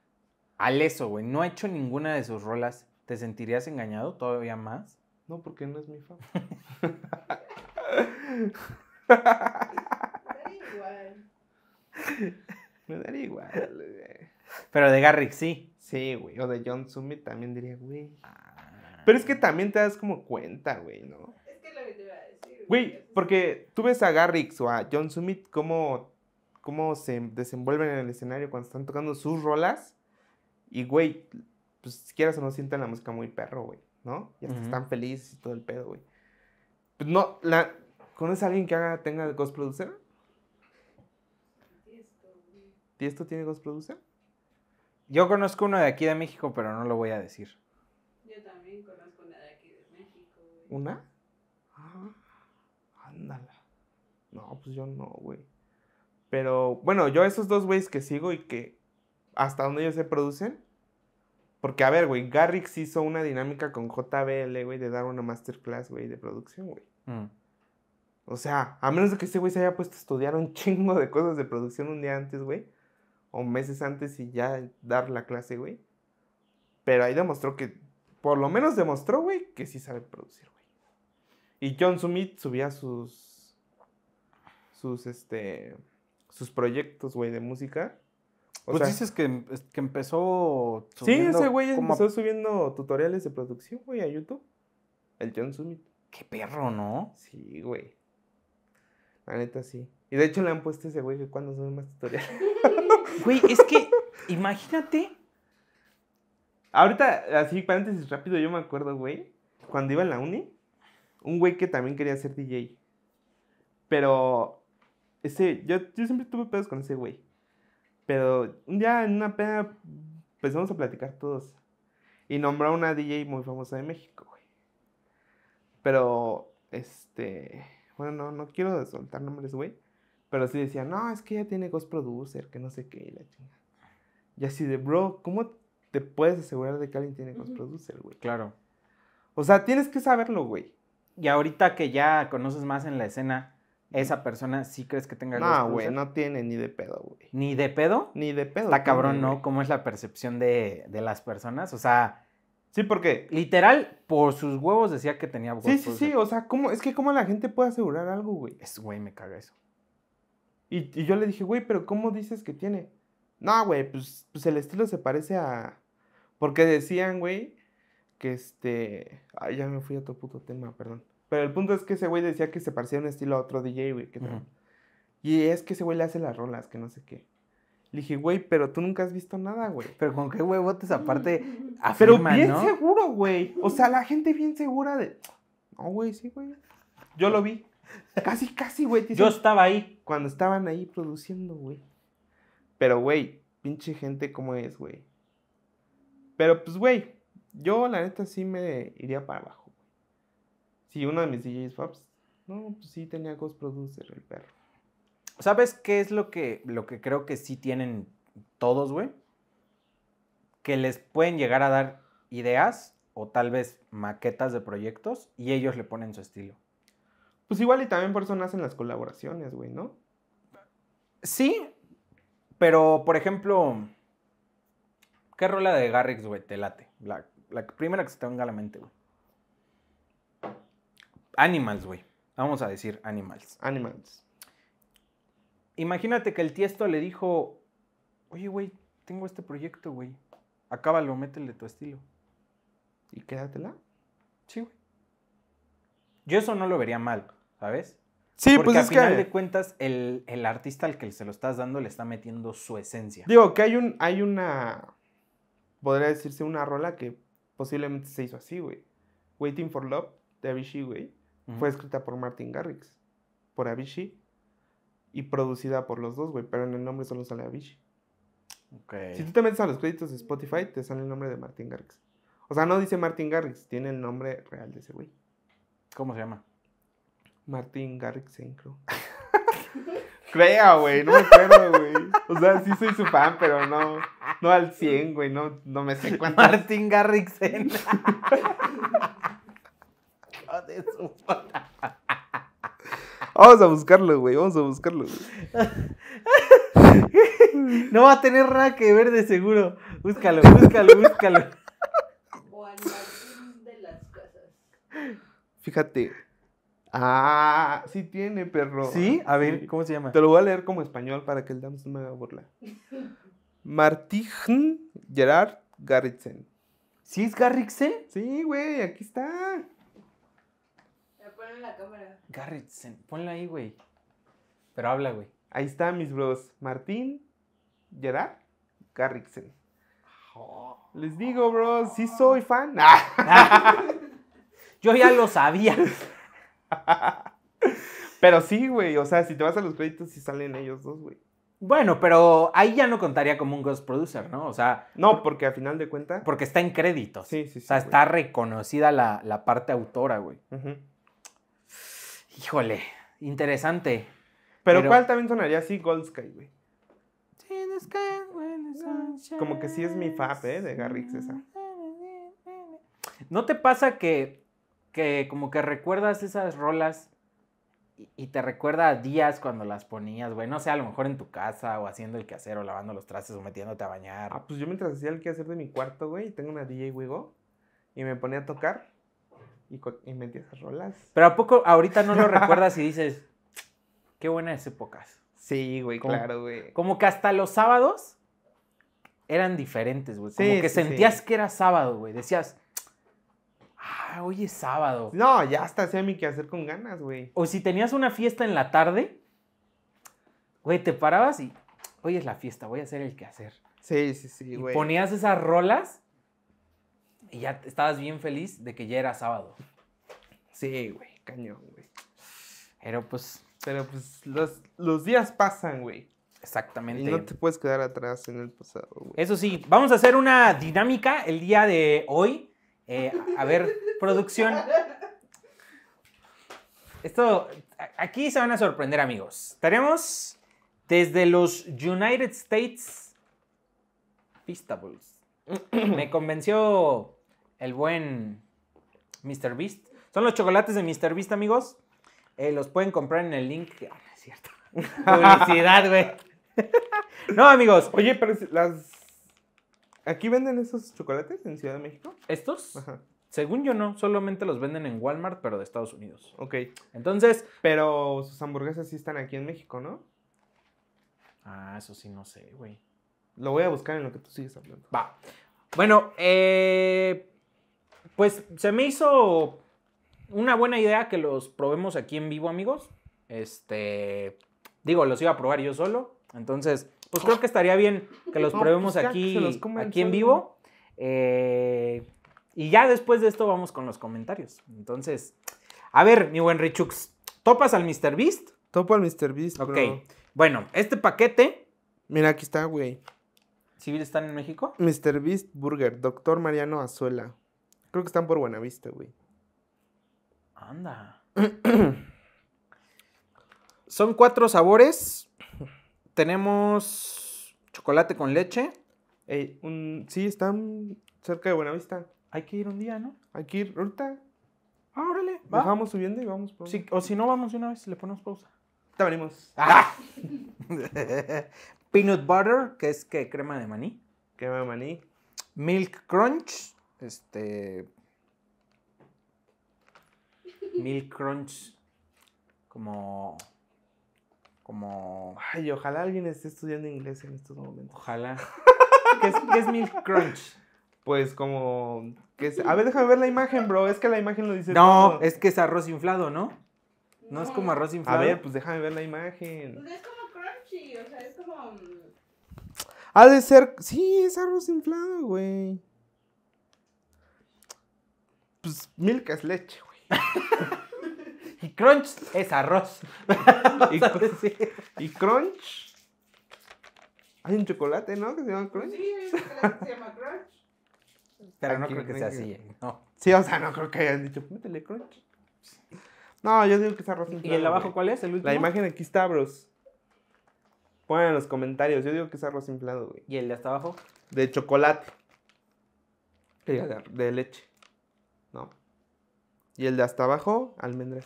eso, güey, no ha hecho ninguna de sus rolas, ¿te sentirías engañado todavía más? No, porque no es mi fap. Me daría igual. Me daría igual. Pero de Garrick sí. Sí, güey. O de John Summit también diría, güey. Ah. Pero es que también te das como cuenta, güey, ¿no? Es que lo que te iba a decir. Güey, porque tú ves a Garrix o a John Summit como cómo se desenvuelven en el escenario cuando están tocando sus rolas. Y, güey, pues si se o no la música muy perro, güey, ¿no? Y hasta están felices y todo el pedo, güey. Pues no, la, ¿conoces a alguien que haga, tenga Ghost Producer? ¿Tiesto tiene Ghost Producer? Yo conozco uno de aquí de México, pero no lo voy a decir. Yo también conozco una de aquí de México, güey. ¿Una? Ah, ándala. No, pues yo no, güey. Pero bueno, yo esos dos güeyes que sigo y que hasta donde ellos se producen. Porque, a ver, güey, Garrix hizo una dinámica con JBL, güey, de dar una masterclass, güey, de producción, güey. Mm. O sea, a menos de que ese güey se haya puesto a estudiar un chingo de cosas de producción un día antes, güey. O meses antes y ya dar la clase, güey. Pero ahí demostró que, por lo menos demostró, güey, que sí sabe producir, güey. Y John Sumit subía sus. Sus, este sus proyectos, güey, de música. pues dices que, em, empezó. Subiendo sí, ese güey empezó subiendo tutoriales de producción, güey, a YouTube. El John Summit. Qué perro, ¿no? Sí, güey. La neta sí. Y de hecho le han puesto ese güey que cuando sube más tutoriales. Güey, es que, imagínate. Ahorita, así, paréntesis rápido, yo me acuerdo, güey, cuando iba a la uni, un güey que también quería ser DJ. Pero yo, siempre tuve pedos con ese güey. Pero un día en una pena empezamos pues a platicar todos. Y nombró una DJ muy famosa de México, güey. Pero, este. Bueno, no, no quiero soltar nombres, güey. Pero sí decía, no, es que ella tiene Ghost Producer, que no sé qué, y la chinga. Y así de, bro, ¿cómo te puedes asegurar de que alguien tiene Ghost Producer, güey? Claro. O sea, tienes que saberlo, güey. Y ahorita que ya conoces más en la escena, esa persona sí crees que tenga algo No, güey, no tiene ni de pedo, güey. ¿Ni de pedo? Ni de pedo. Está cabrón, ¿no? ¿Cómo es la percepción de, las personas? O sea. Sí, porque. Literal, por sus huevos decía que tenía Sí, sí, sí. O sea, ¿cómo, es que cómo la gente puede asegurar algo, güey. Es, güey, me caga eso. Y, yo le dije, güey, pero ¿cómo dices que tiene? No, güey, pues, pues el estilo se parece a. Porque decían, güey, que este. Ay, ya me fui a otro puto tema, perdón. Pero el punto es que ese güey decía que se parecía un estilo a otro DJ, güey. Y es que ese güey le hace las rolas, que no sé qué. Le dije, güey, pero tú nunca has visto nada, güey. Pero con qué huevotes aparte Pero bien seguro, güey. O sea, la gente bien segura de... No, güey, sí, güey. Yo lo vi. Casi, casi, güey. Yo estaba ahí. Cuando estaban ahí produciendo, güey. Pero, güey, pinche gente como es, güey. Pero, pues, güey, yo la neta sí me iría para abajo. Sí, uno de mis DJs Fabs, No, pues sí tenía Ghost Producer, el perro. ¿Sabes qué es lo que, lo que creo que sí tienen todos, güey? Que les pueden llegar a dar ideas o tal vez maquetas de proyectos y ellos le ponen su estilo. Pues igual y también por eso nacen las colaboraciones, güey, ¿no? Sí, pero por ejemplo, ¿qué rola de Garrix, güey, te late? La, la primera que se te venga a la mente, güey. Animals, güey. Vamos a decir Animals. Animals. Imagínate que el tiesto le dijo, oye, güey, tengo este proyecto, güey. Acábalo, métele tu estilo. ¿Y quédatela? Sí, güey. Yo eso no lo vería mal, ¿sabes? Sí, pues Porque que. al final de cuentas, el, artista al que se lo estás dando le está metiendo su esencia. Digo, que hay, un, hay una. Podría decirse una rola que posiblemente se hizo así, güey. Waiting for Love de Avicii, güey. Fue escrita por Martin Garrix, por Avicii y producida por los dos, güey, pero en el nombre solo sale Avicii. Okay. Si tú te metes a los créditos de Spotify, te sale el nombre de Martin Garrix. O sea, no dice Martin Garrix, tiene el nombre real de ese güey. ¿Cómo se llama? Martin Garrix Creo. Crea, güey, no me acuerdo, güey. O sea, sí soy su fan, pero no, no al 100, güey, no, no me sé cuánto. Martin Garrixen. Vamos a buscarlo, güey. Vamos a buscarlo. No va a tener nada que ver de seguro. Búscalo, búscalo, búscalo. Fíjate. Ah, sí tiene, perro. ¿Sí? A ver, ¿cómo se llama? Te lo voy a leer como español para que el damos una me burla. Martín Gerard Garritsen. ¿Sí es Garrixen? Sí, güey, aquí está la cámara. Garretsen, ponla ahí, güey. Pero habla, güey. Ahí está, mis bros. Martín, Gerard, Garrixen. Les digo, bros, sí soy fan. Yo ya lo sabía. pero sí, güey. O sea, si te vas a los créditos, sí salen ellos dos, güey. Bueno, pero ahí ya no contaría como un ghost producer, ¿no? O sea. No, porque a final de cuentas. Porque está en créditos. Sí, sí, sí. O sea, está reconocida la, parte autora, güey. Ajá. Híjole, interesante. Pero, ¿cuál también sonaría así? Gold Sky, güey. Ah, como que sí es mi fap, ¿eh? De Garrix esa. ¿No te pasa que, como que recuerdas esas rolas y, te recuerda a días cuando las ponías, güey? No sé, a lo mejor en tu casa o haciendo el quehacer o lavando los trastes o metiéndote a bañar. Ah, pues yo mientras hacía el quehacer de mi cuarto, güey, tengo una DJ güey, y me ponía a tocar y metí esas rolas. Pero ¿a poco ahorita no lo recuerdas y dices, qué buenas épocas? Sí, güey, claro, güey. Como que hasta los sábados eran diferentes, güey. Como sí, que sentías que era sábado, güey. Decías, ah, hoy es sábado. No, ya hasta hacía mi quehacer con ganas, güey. O si tenías una fiesta en la tarde, güey, te parabas y hoy es la fiesta, voy a hacer el quehacer. Sí, sí, sí, güey. ponías esas rolas y ya estabas bien feliz de que ya era sábado. Sí, güey, cañón, güey. Pero pues. Pero pues los, días pasan, güey. Exactamente. Y no te puedes quedar atrás en el pasado, güey. Eso sí, vamos a hacer una dinámica el día de hoy. Eh, a ver, producción. Esto, aquí se van a sorprender, amigos. Estaremos desde los United States Pistables. Me convenció el buen Mr. Beast. Son los chocolates de Mr. Beast, amigos. Eh, los pueden comprar en el link. Ah, no es cierto. Publicidad, güey. no, amigos. Oye, pero las. ¿Aquí venden esos chocolates en Ciudad de México? ¿Estos? Ajá. Según yo no, solamente los venden en Walmart, pero de Estados Unidos. Ok. Entonces. Pero sus hamburguesas sí están aquí en México, ¿no? Ah, eso sí, no sé, güey. Lo voy a buscar en lo que tú sigues hablando. Va. Bueno, eh, pues se me hizo una buena idea que los probemos aquí en vivo, amigos. Este, digo, los iba a probar yo solo. Entonces, pues creo que estaría bien que los probemos pues aquí, aquí en vivo. Eh, y ya después de esto vamos con los comentarios. Entonces, a ver, mi buen Richux, ¿topas al Mr. Beast? Topo al Mr. Beast. Ok. Bueno, este paquete. Mira, aquí está, güey. ¿Civil están en México? Mr. Beast Burger, doctor Mariano Azuela. Creo que están por Buenavista, güey. Anda. Son cuatro sabores. Tenemos chocolate con leche. Eh, un, sí, están cerca de Buenavista. Hay que ir un día, ¿no? Hay que ir ahorita. Ah, órale. subiendo y vamos. o si no, vamos una vez, le ponemos pausa. Te venimos. Peanut butter, que es que crema de maní. Crema de maní. Milk crunch, este. Mil Crunch. Como. Como. Ay, ojalá alguien esté estudiando inglés en estos momentos. Ojalá. ¿Qué es, Milk Crunch? Pues como. A ver, déjame ver la imagen, bro. Es que la imagen lo dice. No, es que es arroz inflado, ¿no? No, es como arroz inflado. A ver, pues déjame ver la imagen. Pues es como crunchy, o sea, es como. Mm, ha de ser. Sí, es arroz inflado, güey. Pues milk es leche, güey. y crunch es arroz. y, crunch. Hay un chocolate, ¿no? Que se llama crunch. Sí, hay un chocolate que se llama crunch. Pero no creo que sea así, güey. Eh, no. Sí, o sea, no creo que hayan dicho, métele crunch. No, yo digo que es arroz inflado. ¿Y el de abajo cuál es? La imagen aquí está, bros. Pon en los comentarios. Yo digo que es arroz inflado, güey. ¿Y el de hasta abajo? De chocolate. de leche. Y el de hasta abajo, almendras.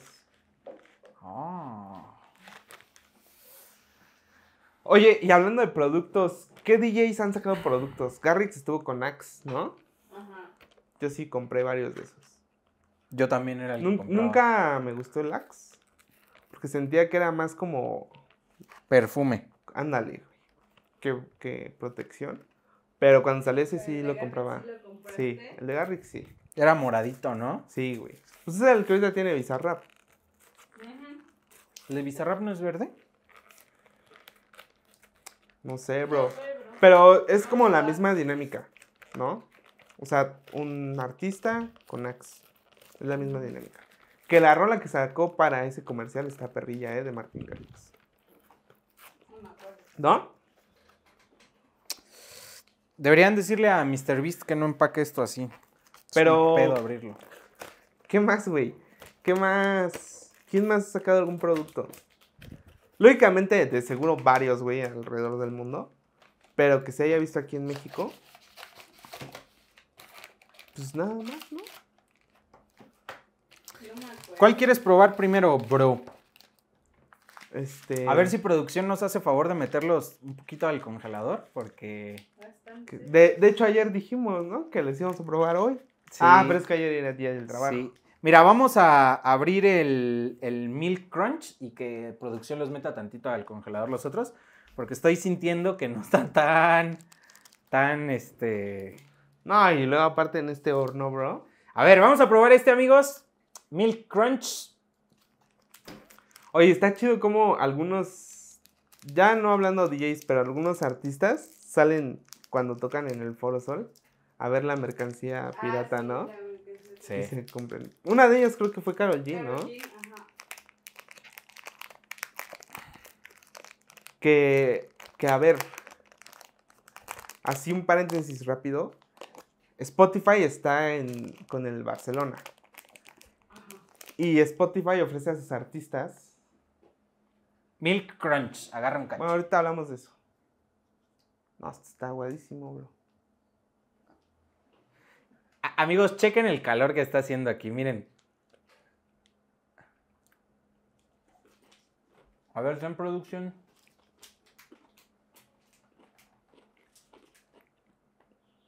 Ah. Oye, y hablando de productos, ¿qué DJs han sacado productos? Garrix estuvo con Axe, ¿no? Ajá. Yo sí compré varios de esos. Yo también era el que Nunca me gustó el Axe. Porque sentía que era más como. Perfume. Ándale, que, que protección. Pero cuando salió ese sí lo compraba. Sí, sí, el de Garrix sí. Era moradito, ¿no? Sí, güey. Pues es el que ya tiene Bizarrap. ¿El de Bizarrap no es verde? No sé, bro. Pero es como la misma dinámica, ¿no? O sea, un artista con Axe. Es la misma dinámica. Que la rola que sacó para ese comercial está perrilla, ¿eh? De Martin Garrix. ¿No? Deberían decirle a Mr. Beast que no empaque esto así. Pero. pedo abrirlo. ¿Qué más, güey? ¿Qué más? ¿Quién más ha sacado algún producto? Lógicamente, de seguro varios, güey, alrededor del mundo. Pero que se haya visto aquí en México. Pues nada más, ¿no? ¿Cuál quieres probar primero, bro? Este... A ver si producción nos hace favor de meterlos un poquito al congelador, porque... De, de, hecho, ayer dijimos, ¿no? Que les íbamos a probar hoy. Ah, pero es que ayer era día del trabajo. Sí. Mira, vamos a abrir el, Milk Crunch y que producción los meta tantito al congelador los otros, porque estoy sintiendo que no están tan, tan, este... No, y luego aparte en este horno, bro. A ver, vamos a probar este, amigos. Milk Crunch. Oye, está chido como algunos, ya no hablando DJs, pero algunos artistas salen cuando tocan en el Foro Sol a ver la mercancía ah, pirata, ¿no? Sí. Una de ellas creo que fue Carol G, ¿no? G, ajá. Que, a ver, así un paréntesis rápido. Spotify está con el Barcelona. Ajá. Y Spotify ofrece a sus artistas. Milk Crunch, agarra un cacho. Bueno, ahorita hablamos de eso. No, está guadísimo, bro amigos, chequen el calor que está haciendo aquí, miren. A ver, en producción.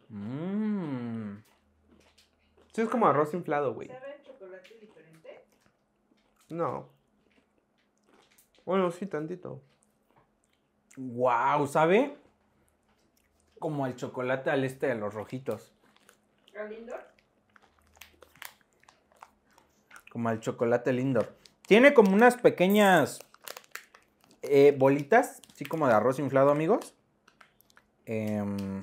Mmm. Sí, es como arroz inflado, güey. ¿Sabe el chocolate diferente? No. Bueno, sí, tantito. Wow, ¿sabe? Como el chocolate al este de los rojitos. Lindor? Como el chocolate Lindor. Tiene como unas pequeñas eh, bolitas, así como de arroz inflado, amigos. Em,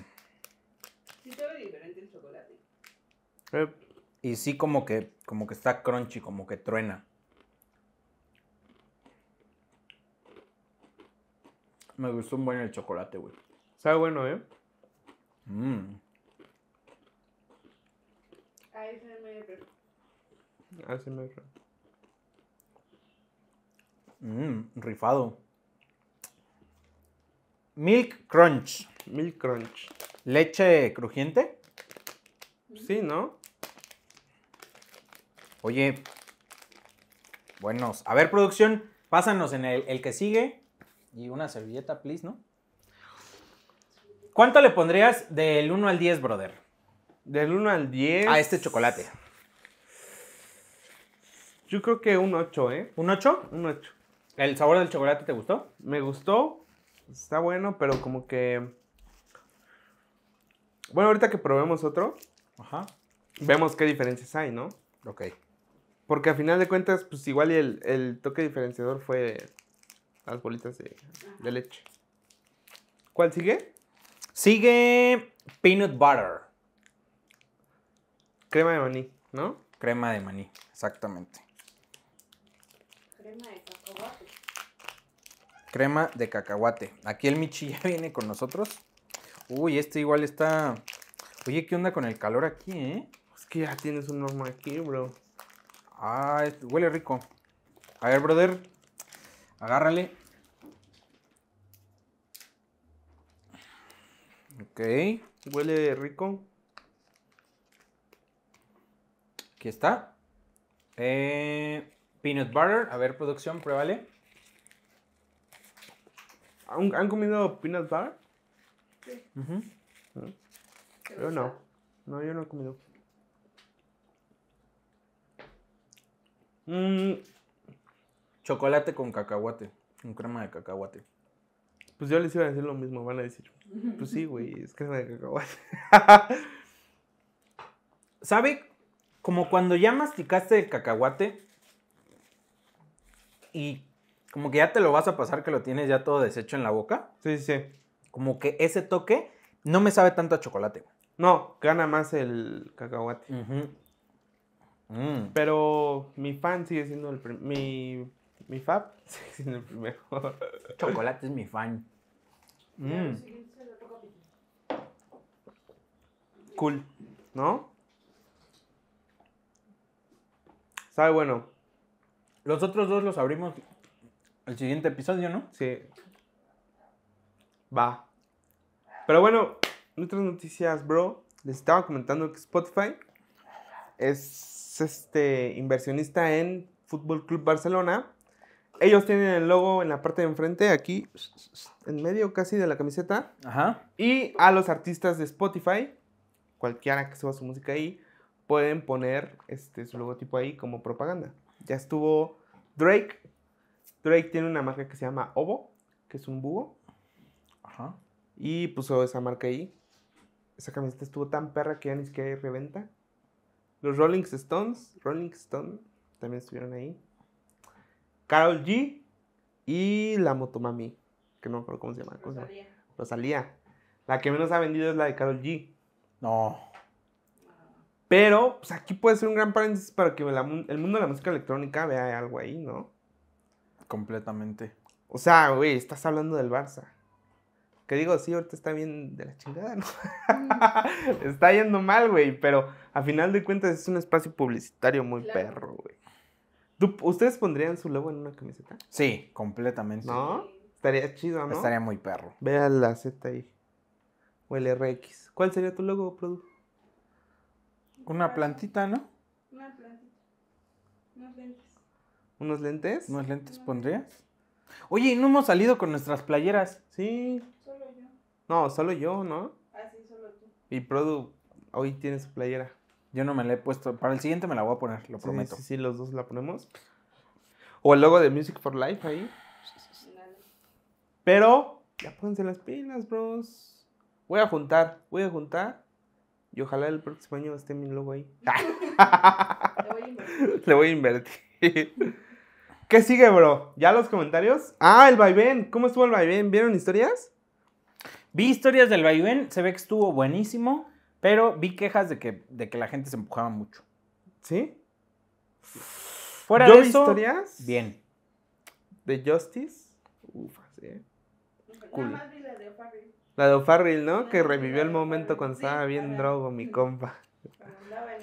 sí sabe diferente el chocolate. Eh, y sí como que, como que está crunchy, como que truena. Me gustó un buen el chocolate, güey. Sabe bueno, ¿eh? Mmm. Mmm, rifado. Milk Crunch. Milk Crunch. ¿Leche crujiente? Sí, ¿no? Oye, buenos. A ver, producción, pásanos en el, el que sigue. Y una servilleta, please, ¿no? ¿Cuánto le pondrías del 1 al 10, brother? Del 1 al 10. A este chocolate. Yo creo que un 8, ¿eh? ¿Un 8? Un 8. ¿El sabor del chocolate te gustó? Me gustó. Está bueno, pero como que. Bueno, ahorita que probemos otro, Ajá. vemos qué diferencias hay, ¿no? Ok. Porque a final de cuentas, pues igual el, toque diferenciador fue las bolitas de leche. ¿Cuál sigue? Sigue Peanut Butter. Crema de maní, ¿no? Crema de maní, exactamente. Crema de cacahuate. Crema de cacahuate. Aquí el Michi ya viene con nosotros. Uy, este igual está... Oye, ¿qué onda con el calor aquí, eh? Es que ya tienes un normal aquí, bro. Ah, este huele rico. A ver, brother. Agárrale. Ok. Huele rico. Aquí está. Eh, peanut butter. A ver, producción, pruébale. ¿Han, han comido peanut butter? Sí. Uh Yo no. No, yo no he comido. Mm, chocolate con cacahuate. Con crema de cacahuate. Pues yo les iba a decir lo mismo. Van a decir, pues sí, güey, es crema de cacahuate. ¿Sabe como cuando ya masticaste el cacahuate y como que ya te lo vas a pasar que lo tienes ya todo deshecho en la boca. Sí, sí. Como que ese toque no me sabe tanto a chocolate. No, gana más el cacahuate. Mm. Pero mi fan sigue siendo el mi mi fab sigue siendo el primero. chocolate es mi fan. Mm. Cool, ¿no? Sabe bueno. Los otros dos los abrimos el siguiente episodio, ¿no? Sí. Va. Pero bueno, nuestras noticias, bro. Les estaba comentando que Spotify es este inversionista en Fútbol Club Barcelona. Ellos tienen el logo en la parte de enfrente, aquí, en medio casi de la camiseta. Ajá. Y a los artistas de Spotify, cualquiera que suba su música ahí, pueden poner este, su logotipo ahí como propaganda. Ya estuvo Drake. Drake tiene una marca que se llama Ovo, que es un búho. Ajá. Y puso esa marca ahí. Esa camiseta estuvo tan perra que ya ni siquiera hay reventa. Los Rolling Stones, Rolling Stone, también estuvieron ahí. Carol G y la Motomami, que no me acuerdo cómo se llama. Rosalía. Rosalía. La que menos ha vendido es la de Carol G. No. Pero, pues aquí puede ser un gran paréntesis para que el mundo de la música electrónica vea algo ahí, ¿no? Completamente. O sea, güey, estás hablando del Barça. Que digo, sí, ahorita está bien de la chingada, ¿no? está yendo mal, güey, pero a final de cuentas es un espacio publicitario muy perro, güey. ¿Ustedes pondrían su logo en una camiseta? Sí, completamente. ¿No? Estaría chido, ¿no? Estaría muy perro. Vea la Z ahí. O el RX. ¿Cuál sería tu logo, producto? Una plantita, ¿no? Una plantita. Unos lentes. ¿Unos lentes? ¿Unos lentes pondrías? Oye, no hemos salido con nuestras playeras. Sí. Solo yo. No, solo yo, ¿no? Ah, sí, solo tú. Y Produ hoy tiene su playera. Yo no me la he puesto. Para el siguiente me la voy a poner, lo prometo. Sí, sí, los dos la ponemos. O el logo de Music for Life ahí. Pero, ya pónganse las pilas, bros. Voy a juntar, voy a juntar y ojalá el próximo año esté mi logo ahí. Le voy a invertir. ¿Qué sigue, bro? ¿Ya los comentarios? Ah, el vaivén. ¿Cómo estuvo el vaivén? ¿Vieron historias? Vi historias del vaivén. Se ve que estuvo buenísimo. Pero vi quejas de que, de que la gente se empujaba mucho. ¿Sí? Fuera de vi historias? Bien. ¿De Justice? Ufa, sí. Eh. Cool. de la de O'Farrill, ¿no? Que ah, revivió el momento cuando estaba bien drogo, mi compa. Andaba en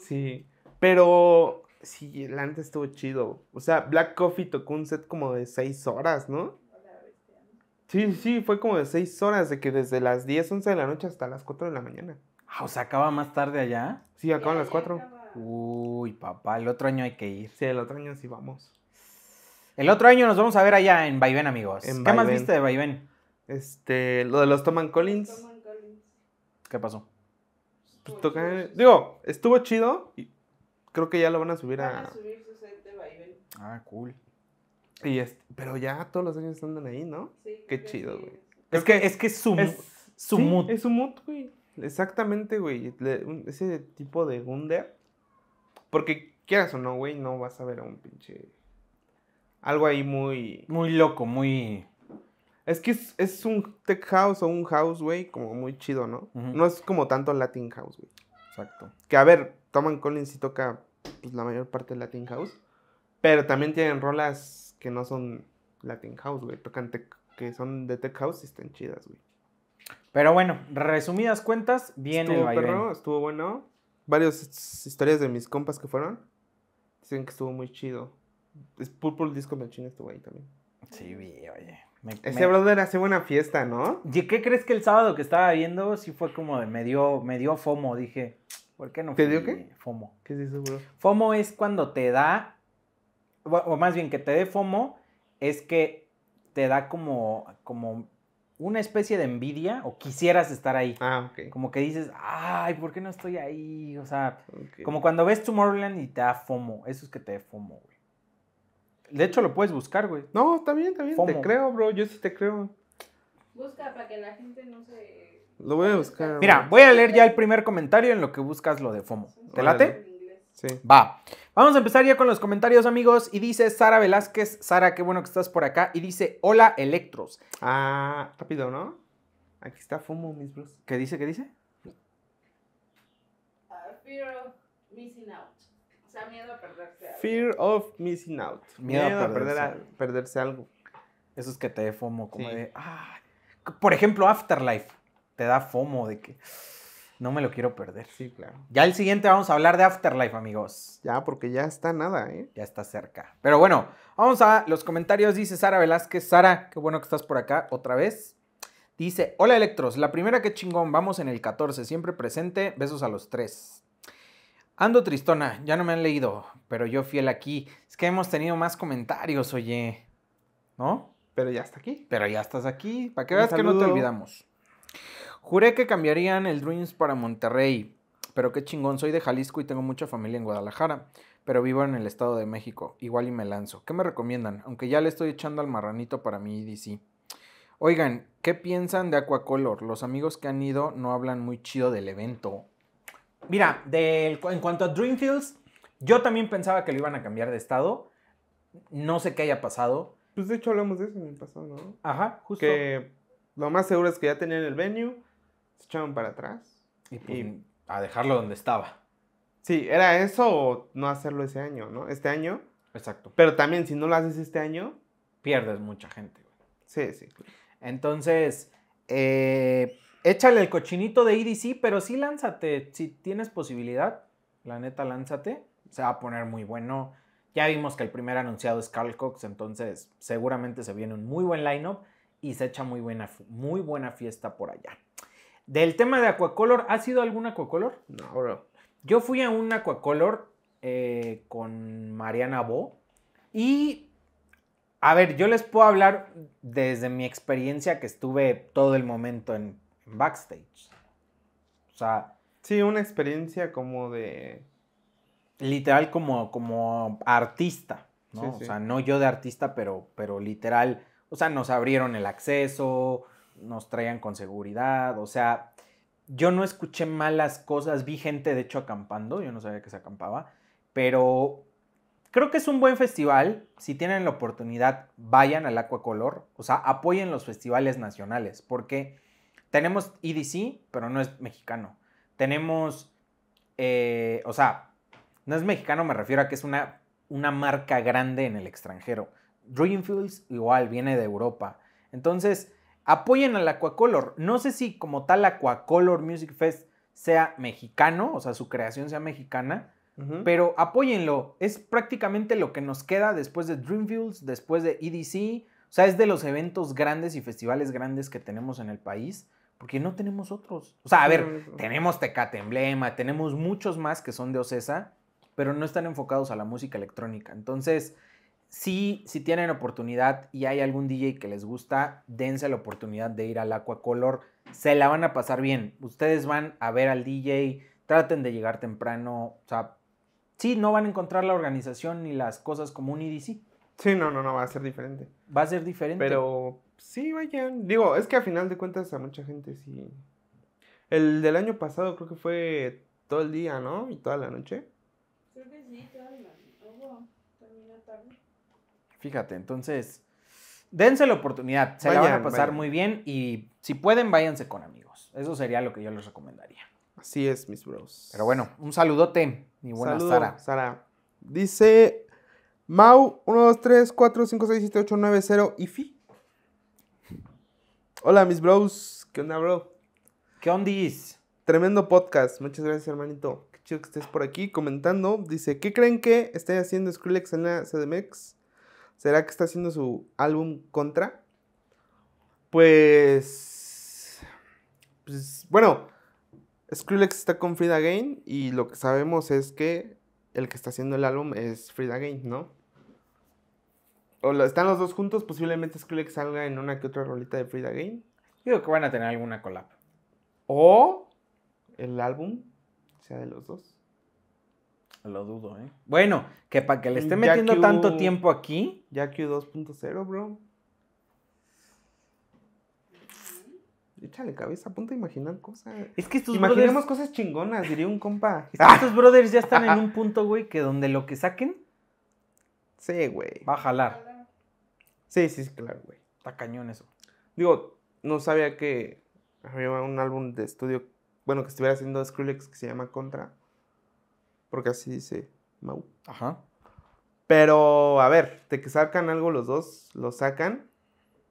Sí. Pero sí, el antes estuvo chido. O sea, Black Coffee tocó un set como de seis horas, ¿no? Sí, sí, fue como de seis horas, de que desde las 10, 11 de la noche hasta las 4 de la mañana. Ah, o sea, acaba más tarde allá. Sí, acaban las 4. Uy, papá, el otro año hay que ir. Sí, el otro año sí vamos. El otro año nos vamos a ver allá en Vaivén, amigos. ¿Qué más viste de Vaivén? Este, lo de los Toman Collins. ¿Qué pasó? Pues digo, estuvo chido y creo que ya lo van a subir a... Ah, cool. Y este, pero ya todos los años andan ahí, ¿no? Sí. Qué chido, güey. Es que, es que su, es, su mood. Es su mood, güey. Exactamente, güey. Ese tipo de Gunder. Porque quieras o no, güey, no vas a ver a un pinche. Algo ahí muy. Muy loco, muy. Es que es, un tech house o un house, güey, como muy chido, ¿no? No es como tanto Latin house, güey. Exacto. Que a ver, Toman Collins y toca pues, la mayor parte de Latin house. Pero también tienen rolas que no son Latin house, güey. Tocan tech, que son de tech house y están chidas, güey. Pero bueno, resumidas cuentas, bien estuvo Estuvo bueno. Varias historias de mis compas que fueron. Dicen que estuvo muy chido. Es Purple Disco Machine este güey también. Sí, vi, oye. Ese brother hace buena fiesta, ¿no? ¿Y qué crees que el sábado que estaba viendo sí fue como de, me dio, me dio FOMO, dije, ¿por qué no? ¿Te dio qué? FOMO. ¿Qué es eso, bro? FOMO es cuando te da, o más bien que te dé FOMO, es que te da como, como una especie de envidia o quisieras estar ahí. Ah, ok. Como que dices, ay, ¿por qué no estoy ahí? O sea, como cuando ves Tomorrowland y te da FOMO, eso es que te da FOMO, güey. De hecho, lo puedes buscar, güey. No, está bien, está bien. Te creo, bro. Yo sí te creo. Busca para que la gente no se. Lo voy a buscar. Mira, voy a leer ya el primer comentario en lo que buscas lo de FOMO. ¿Te late? Sí. Va. Vamos a empezar ya con los comentarios, amigos. Y dice Sara Velázquez. Sara, qué bueno que estás por acá. Y dice: Hola, Electros. Ah, rápido, ¿no? Aquí está FOMO, mis bros. ¿Qué dice? ¿Qué dice? Ah, Da miedo a perderse Fear of missing out. Miedo, a, perderse. perder perderse algo. Eso es que te dé FOMO, como de, por ejemplo, Afterlife, te da FOMO de que no me lo quiero perder. Sí, claro. Ya el siguiente vamos a hablar de Afterlife, amigos. Ya, porque ya está nada, ¿eh? Ya está cerca. Pero bueno, vamos a los comentarios. Dice Sara Velázquez. Sara, qué bueno que estás por acá otra vez. Dice, hola Electros, la primera que chingón, vamos en el 14, siempre presente, besos a los tres. Ando tristona, ya no me han leído, pero yo fiel aquí. Es que hemos tenido más comentarios, oye. ¿No? Pero ya está aquí. Pero ya estás aquí. Para que veas que no te olvidamos. Juré que cambiarían el Dreams para Monterrey. Pero qué chingón, soy de Jalisco y tengo mucha familia en Guadalajara. Pero vivo en el Estado de México. Igual y me lanzo. ¿Qué me recomiendan? Aunque ya le estoy echando al marranito para mi EDC. Oigan, ¿qué piensan de Aquacolor? Los amigos que han ido no hablan muy chido del evento. Mira, en cuanto a Dreamfields, yo también pensaba que lo iban a cambiar de estado. No sé qué haya pasado. Pues de hecho hablamos de eso en el pasado, ¿no? Ajá, justo. Que lo más seguro es que ya tenían el venue, se echaron para atrás. Y, pues, a dejarlo donde estaba. Sí, era eso o no hacerlo ese año, ¿no? Este año. Exacto. Pero también si no lo haces este año... Pierdes mucha gente. Sí, sí. Entonces, eh, échale el cochinito de IDC, pero sí lánzate. Si tienes posibilidad, la neta, lánzate. Se va a poner muy bueno. Ya vimos que el primer anunciado es Carl Cox, entonces seguramente se viene un muy buen lineup y se echa muy buena, muy buena fiesta por allá. Del tema de Aquacolor, ¿ha sido algún Aquacolor? No, bro. Yo fui a un Aquacolor eh, con Mariana Bo y, a ver, yo les puedo hablar desde mi experiencia que estuve todo el momento en backstage. O sea. Sí, una experiencia como de. Literal, como, como artista, ¿no? O sea, no yo de artista, pero, pero literal. O sea, nos abrieron el acceso, nos traían con seguridad, o sea, yo no escuché malas cosas, vi gente de hecho acampando, yo no sabía que se acampaba, pero creo que es un buen festival, si tienen la oportunidad, vayan al Aquacolor, o sea, apoyen los festivales nacionales, porque tenemos EDC, pero no es mexicano. Tenemos, eh, o sea, no es mexicano, me refiero a que es una, una marca grande en el extranjero. Dreamfields igual viene de Europa. Entonces, apoyen al Aquacolor. No sé si como tal Aquacolor Music Fest sea mexicano, o sea, su creación sea mexicana, pero apóyenlo. Es prácticamente lo que nos queda después de Dreamfields, después de EDC. O sea, es de los eventos grandes y festivales grandes que tenemos en el país porque no tenemos otros. O sea, a ver, tenemos Tecate Emblema, tenemos muchos más que son de Ocesa, pero no están enfocados a la música electrónica. Entonces, sí, si tienen oportunidad y hay algún DJ que les gusta, dense la oportunidad de ir al Aquacolor. Se la van a pasar bien. Ustedes van a ver al DJ, traten de llegar temprano. O sea, sí, no van a encontrar la organización ni las cosas como un EDC. Sí, no, no, no, va a ser diferente. Va a ser diferente. Pero sí, vayan. Digo, es que a final de cuentas a mucha gente sí. El del año pasado creo que fue todo el día, ¿no? Y toda la noche. Creo que sí, toda la noche. tarde. Fíjate, entonces, dense la oportunidad. Se vayan, la van a pasar muy bien y si pueden, váyanse con amigos. Eso sería lo que yo les recomendaría. Así es, mis bros. Pero bueno, un saludote y buena Saludo, Sara. Sara. Dice Mau 1, 2, 3, 4, 5, 6, 7, 8, 9, 0 y fi. Hola, mis bros. ¿Qué onda, bro? ¿Qué onda? Tremendo podcast. Muchas gracias, hermanito. Qué chido que estés por aquí comentando. Dice, ¿qué creen que está haciendo Skrillex en la CDMX? ¿Será que está haciendo su álbum Contra? Pues... pues bueno, Skrillex está con Frida Gain y lo que sabemos es que el que está haciendo el álbum es Frida Gain, ¿no? o están los dos juntos, posiblemente es que salga en una que otra rolita de Frida Game. Digo que van a tener alguna collab. O el álbum sea de los dos. Lo dudo, ¿eh? Bueno, que para que le esté metiendo tanto tiempo aquí. Ya Q2.0, bro. Échale cabeza, apunta a imaginar cosas. Es que estos Imaginemos cosas chingonas, diría un compa. Es que estos brothers ya están en un punto, güey, que donde lo que saquen. Sí, güey. Va a jalar. Sí, sí, claro, güey. Está cañón eso. Digo, no sabía que había un álbum de estudio, bueno, que estuviera haciendo Skrillex que se llama Contra. Porque así dice Mau. Ajá. Pero, a ver, de que sacan algo los dos, lo sacan.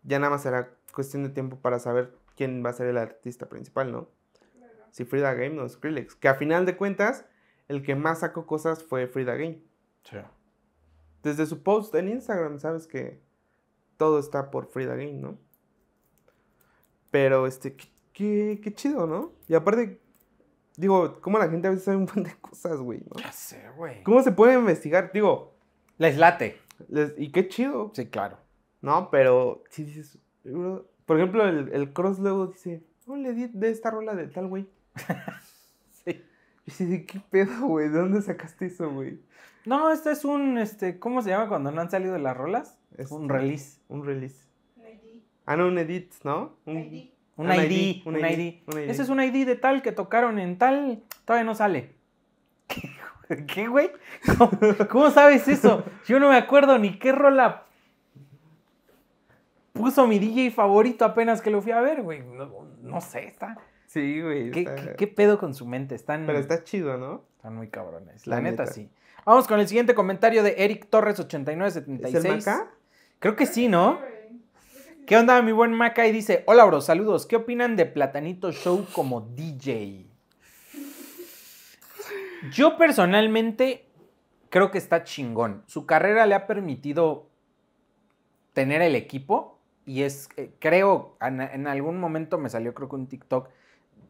Ya nada más será cuestión de tiempo para saber quién va a ser el artista principal, ¿no? Si Frida Game o Skrillex. Que a final de cuentas, el que más sacó cosas fue Frida Game. Sí. Desde su post en Instagram, ¿sabes que todo está por Frida Game, ¿no? Pero, este, qué, chido, ¿no? Y aparte, digo, cómo la gente a veces sabe un montón de cosas, güey, ¿no? sé, güey. ¿Cómo se puede investigar? Digo. Les late. Les, y qué chido. Sí, claro. No, pero si dices, por ejemplo, el, Cross luego dice, no de esta rola de tal güey. Y de ¿qué pedo, güey? ¿De dónde sacaste eso, güey? No, este es un, este, ¿cómo se llama cuando no han salido las rolas? Es este. un release. Un release. Ah, no, un edit, ¿no? Un ID. Un, ID, un, ah, ID, Ese es un ID de tal que tocaron en tal, todavía no sale. ¿Qué, güey? ¿Cómo, sabes eso? Yo no me acuerdo ni qué rola puso mi DJ favorito apenas que lo fui a ver, güey. no sé, está, Sí, güey. ¿Qué, pedo con su mente? Están... Pero está chido, ¿no? Están muy cabrones. La, neta, sí. Vamos con el siguiente comentario de Eric Torres 8976. ¿Es el Maca? Creo que sí, ¿no? ¿Qué onda, mi buen Maca? Y dice, hola, bro, saludos. ¿Qué opinan de Platanito Show como DJ? Yo personalmente creo que está chingón. Su carrera le ha permitido tener el equipo y es, eh, creo, en algún momento me salió creo que un TikTok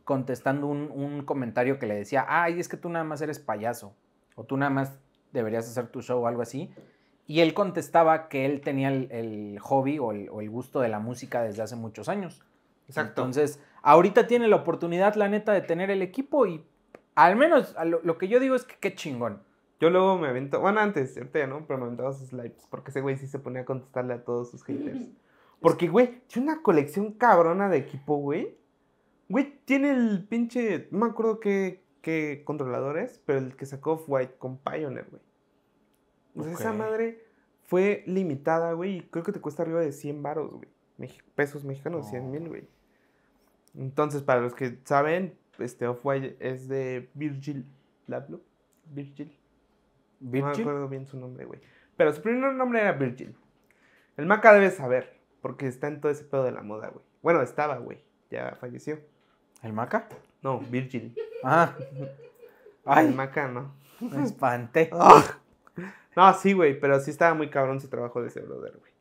contestando un, comentario que le decía, ay, es que tú nada más eres payaso, o tú nada más deberías hacer tu show o algo así. Y él contestaba que él tenía el, hobby o el, gusto de la música desde hace muchos años. Exacto. Entonces, ahorita tiene la oportunidad, la neta, de tener el equipo y al menos lo, que yo digo es que qué chingón. Yo luego me avento bueno, antes, cierto ¿no? Pero me aventaba sus likes porque ese güey sí se ponía a contestarle a todos sus haters. Porque, güey, tiene una colección cabrona de equipo, güey. Güey, tiene el pinche. No me acuerdo qué, qué controlador es, pero el que sacó Off-White con Pioneer, güey. O esa madre fue limitada, güey, y creo que te cuesta arriba de 100 baros güey. pesos mexicanos, 100 mil, güey. Entonces, para los que saben, este Off-White es de Virgil Lablo. Virgil. Virgil. No me acuerdo bien su nombre, güey. Pero su primer nombre era Virgil. El Maca debe saber, porque está en todo ese pedo de la moda, güey. Bueno, estaba, güey ya falleció. ¿El Maca? No, Virgin. Ah. El Maca no. Me ah. No, sí, güey, pero sí estaba muy cabrón su trabajo de ese brother, güey.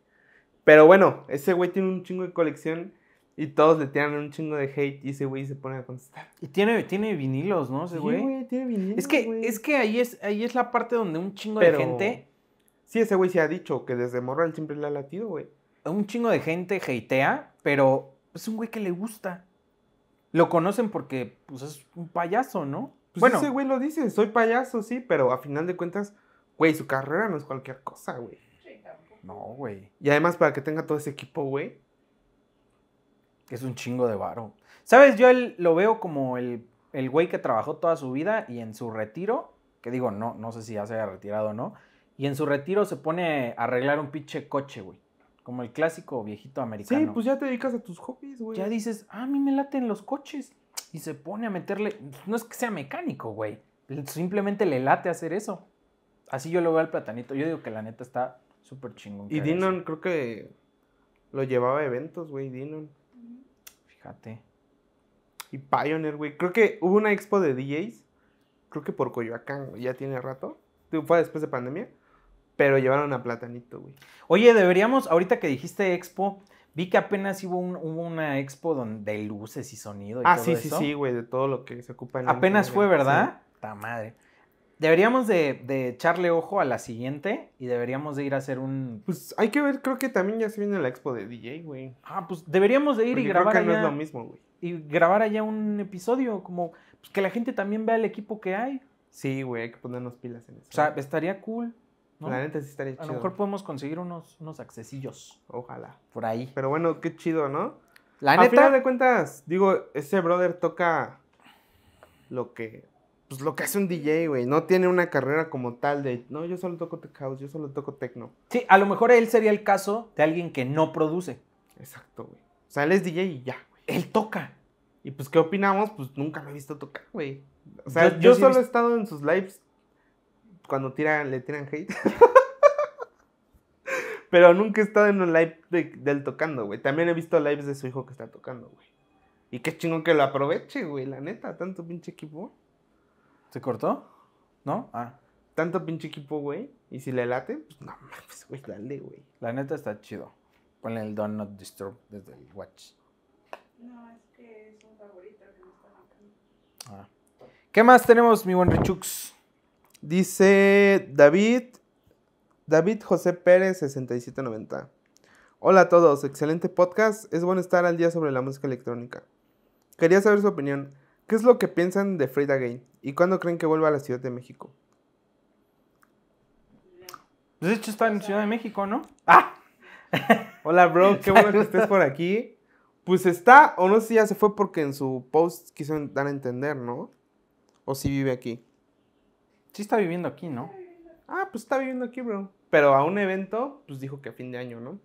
Pero bueno, ese güey tiene un chingo de colección y todos le tiran un chingo de hate y ese güey se pone a contestar. Y tiene, tiene vinilos, ¿no? Sí, güey, tiene vinilos. Es que, es que ahí, es, ahí es la parte donde un chingo de gente. Sí, ese güey se ha dicho que desde Morral siempre le ha latido, güey. Un chingo de gente hatea, pero es un güey que le gusta. Lo conocen porque pues, es un payaso, ¿no? Pues bueno, ese güey lo dice, soy payaso, sí, pero a final de cuentas, güey, su carrera no es cualquier cosa, güey. No, güey. Y además, para que tenga todo ese equipo, güey. Es un chingo de varo. ¿Sabes? Yo lo veo como el, el güey que trabajó toda su vida y en su retiro, que digo, no, no sé si ya se haya retirado o no, y en su retiro se pone a arreglar un pinche coche, güey. Como el clásico viejito americano. Sí, pues ya te dedicas a tus hobbies, güey. Ya dices, ah, a mí me laten los coches. Y se pone a meterle. No es que sea mecánico, güey. Simplemente le late hacer eso. Así yo lo veo al platanito. Yo digo que la neta está súper chingón. Y Dinon, creo que lo llevaba a eventos, güey, Dinon. Fíjate. Y Pioneer, güey. Creo que hubo una expo de DJs. Creo que por Coyoacán, ya tiene rato. Fue después de pandemia pero llevaron a Platanito, güey. Oye, deberíamos, ahorita que dijiste expo, vi que apenas hubo, una expo donde de luces y sonido. Y ah, todo sí, sí, sí, güey, de todo lo que se ocupa en Apenas fue, ¿verdad? madre. Deberíamos de, echarle ojo a la siguiente y deberíamos de ir a hacer un... Pues hay que ver, creo que también ya se viene la expo de DJ, güey. Ah, pues deberíamos de ir y grabar creo que no es lo mismo, güey. Y grabar allá un episodio, como pues, que la gente también vea el equipo que hay. Sí, güey, hay que ponernos pilas en eso. O sea, estaría cool. La neta sí estaría chido. A lo mejor podemos conseguir unos, unos accesillos. Ojalá. Por ahí. Pero bueno, qué chido, ¿no? La neta. A final de cuentas, digo, ese brother toca lo que. Pues, lo que hace un DJ, güey. No tiene una carrera como tal de. No, yo solo toco tech house, yo solo toco techno. Sí, a lo mejor él sería el caso de alguien que no produce. Exacto, güey. O sea, él es DJ y ya, güey. Él toca. Y pues, ¿qué opinamos? Pues nunca me he visto tocar, güey. O sea, yo, solo he estado en sus lives cuando tiran, le tiran hate. Pero nunca he estado en un live del tocando, güey. También he visto lives de su hijo que está tocando, güey. Y qué chingón que lo aproveche, güey, la neta. Tanto pinche equipo. ¿Se cortó? ¿No? Ah. Tanto pinche equipo, güey. Y si le late, pues no mames, güey, dale, güey. La neta está chido. Ponle el Don't Disturb desde el Watch. No, es que es un favorito que me está Ah. ¿Qué más tenemos, mi buen Richux? Dice David, David José Pérez 6790. Hola a todos, excelente podcast. Es bueno estar al día sobre la música electrónica. Quería saber su opinión. ¿Qué es lo que piensan de Freight Gay ¿Y cuándo creen que vuelva a la Ciudad de México? Pues, de hecho está en Ciudad de México, ¿no? ¡Ah! Hola, bro, qué bueno que estés por aquí. Pues está, o no sé si ya se fue porque en su post quiso dar a entender, ¿no? O si vive aquí. Sí está viviendo aquí, ¿no? Ah, pues está viviendo aquí, bro. Pero a un evento, pues dijo que a fin de año, ¿no?